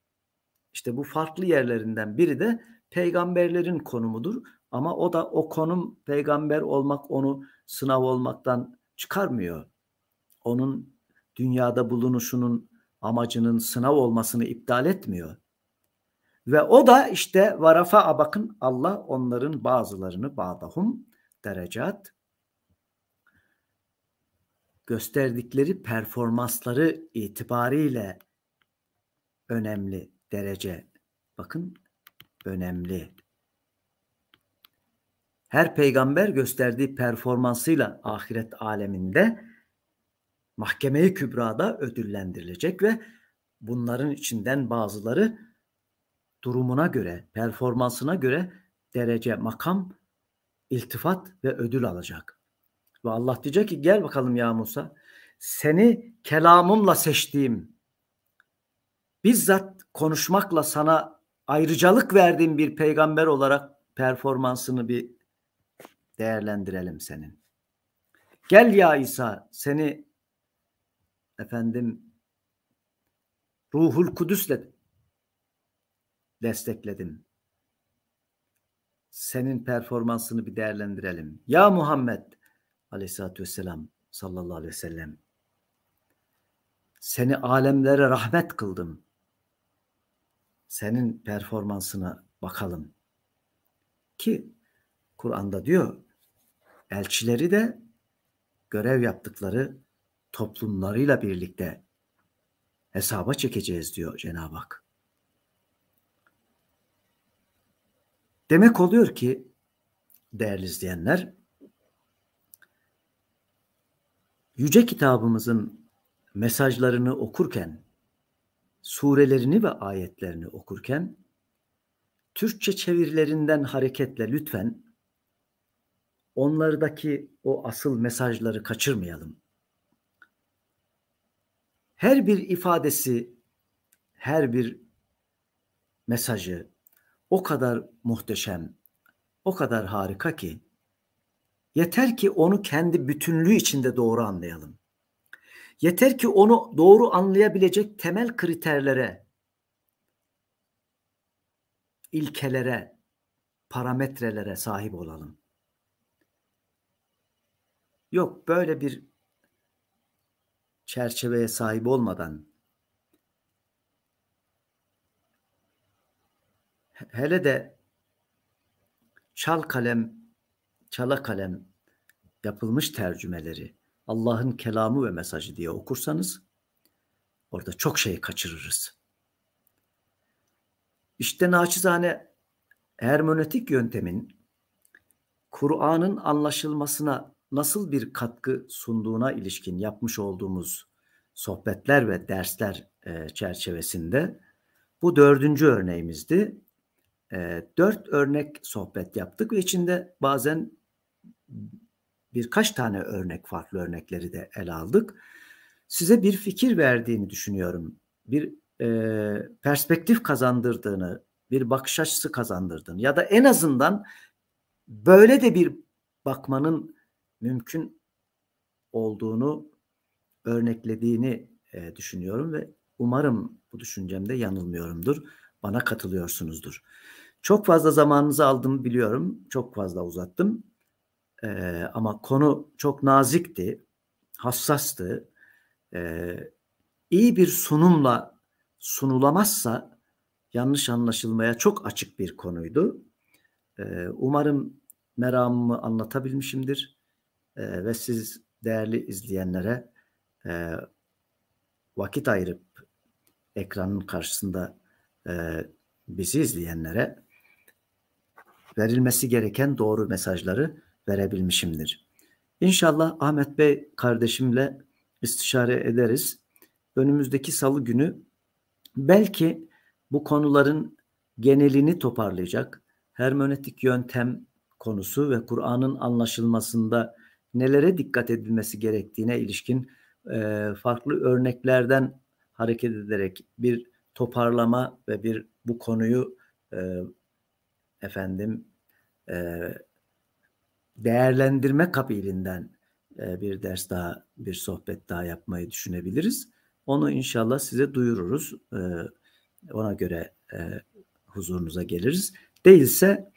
İşte bu farklı yerlerinden biri de peygamberlerin konumudur ama o da o konum peygamber olmak onu sınav olmaktan çıkarmıyor. Onun dünyada bulunuşunun amacının sınav olmasını iptal etmiyor. Ve o da işte varafa bakın Allah onların bazılarını bağdahum derecat gösterdikleri performansları itibariyle önemli derece. Bakın önemli. Her peygamber gösterdiği performansıyla ahiret aleminde Mahkeme-i Kübra'da ödüllendirilecek ve bunların içinden bazıları durumuna göre, performansına göre derece, makam, iltifat ve ödül alacak. Ve Allah diyecek ki gel bakalım ya Musa seni kelamımla seçtiğim, bizzat konuşmakla sana ayrıcalık verdiğim bir peygamber olarak performansını bir değerlendirelim senin. Gel ya İsa seni efendim Ruhul Kudüs'le destekledim. Senin performansını bir değerlendirelim. Ya Muhammed aleyhissalatü vesselam sallallahu aleyhi ve sellem seni alemlere rahmet kıldım. Senin performansına bakalım. Ki Kur'an'da diyor elçileri de görev yaptıkları toplumlarıyla birlikte hesaba çekeceğiz diyor Cenab-ı Hak. Demek oluyor ki değerli izleyenler yüce kitabımızın mesajlarını okurken surelerini ve ayetlerini okurken Türkçe çevirilerinden hareketle lütfen onlardaki o asıl mesajları kaçırmayalım her bir ifadesi, her bir mesajı o kadar muhteşem, o kadar harika ki yeter ki onu kendi bütünlüğü içinde doğru anlayalım. Yeter ki onu doğru anlayabilecek temel kriterlere, ilkelere, parametrelere sahip olalım. Yok böyle bir çerçeveye sahip olmadan hele de çal kalem çala kalem yapılmış tercümeleri Allah'ın kelamı ve mesajı diye okursanız orada çok şey kaçırırız. İşte naçizane hermenötik yöntemin Kur'an'ın anlaşılmasına nasıl bir katkı sunduğuna ilişkin yapmış olduğumuz sohbetler ve dersler e, çerçevesinde bu dördüncü örneğimizdi. E, dört örnek sohbet yaptık ve içinde bazen birkaç tane örnek farklı örnekleri de ele aldık. Size bir fikir verdiğini düşünüyorum. Bir e, perspektif kazandırdığını, bir bakış açısı kazandırdığını ya da en azından böyle de bir bakmanın mümkün olduğunu örneklediğini e, düşünüyorum ve umarım bu düşüncemde yanılmıyorumdur. Bana katılıyorsunuzdur. Çok fazla zamanınızı aldım biliyorum. Çok fazla uzattım. Ee, ama konu çok nazikti, hassastı. Ee, iyi bir sunumla sunulamazsa yanlış anlaşılmaya çok açık bir konuydu. Ee, umarım meramımı anlatabilmişimdir e, ve siz değerli izleyenlere e, vakit ayırıp ekranın karşısında e, bizi izleyenlere verilmesi gereken doğru mesajları verebilmişimdir. İnşallah Ahmet Bey kardeşimle istişare ederiz. Önümüzdeki salı günü belki bu konuların genelini toparlayacak hermeneutik yöntem konusu ve Kur'an'ın anlaşılmasında nelere dikkat edilmesi gerektiğine ilişkin e, farklı örneklerden hareket ederek bir toparlama ve bir bu konuyu e, efendim e, değerlendirme kabiliğinden e, bir ders daha, bir sohbet daha yapmayı düşünebiliriz. Onu inşallah size duyururuz. E, ona göre e, huzurunuza geliriz. Değilse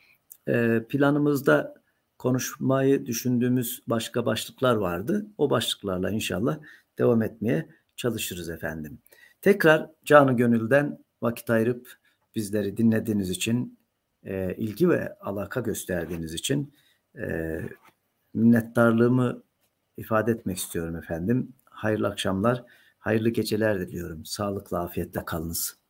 e, planımızda konuşmayı düşündüğümüz başka başlıklar vardı. O başlıklarla inşallah devam etmeye çalışırız efendim. Tekrar canı gönülden vakit ayırıp bizleri dinlediğiniz için, e, ilgi ve alaka gösterdiğiniz için e, minnettarlığımı ifade etmek istiyorum efendim. Hayırlı akşamlar, hayırlı geceler diliyorum. Sağlıkla, afiyetle kalınız.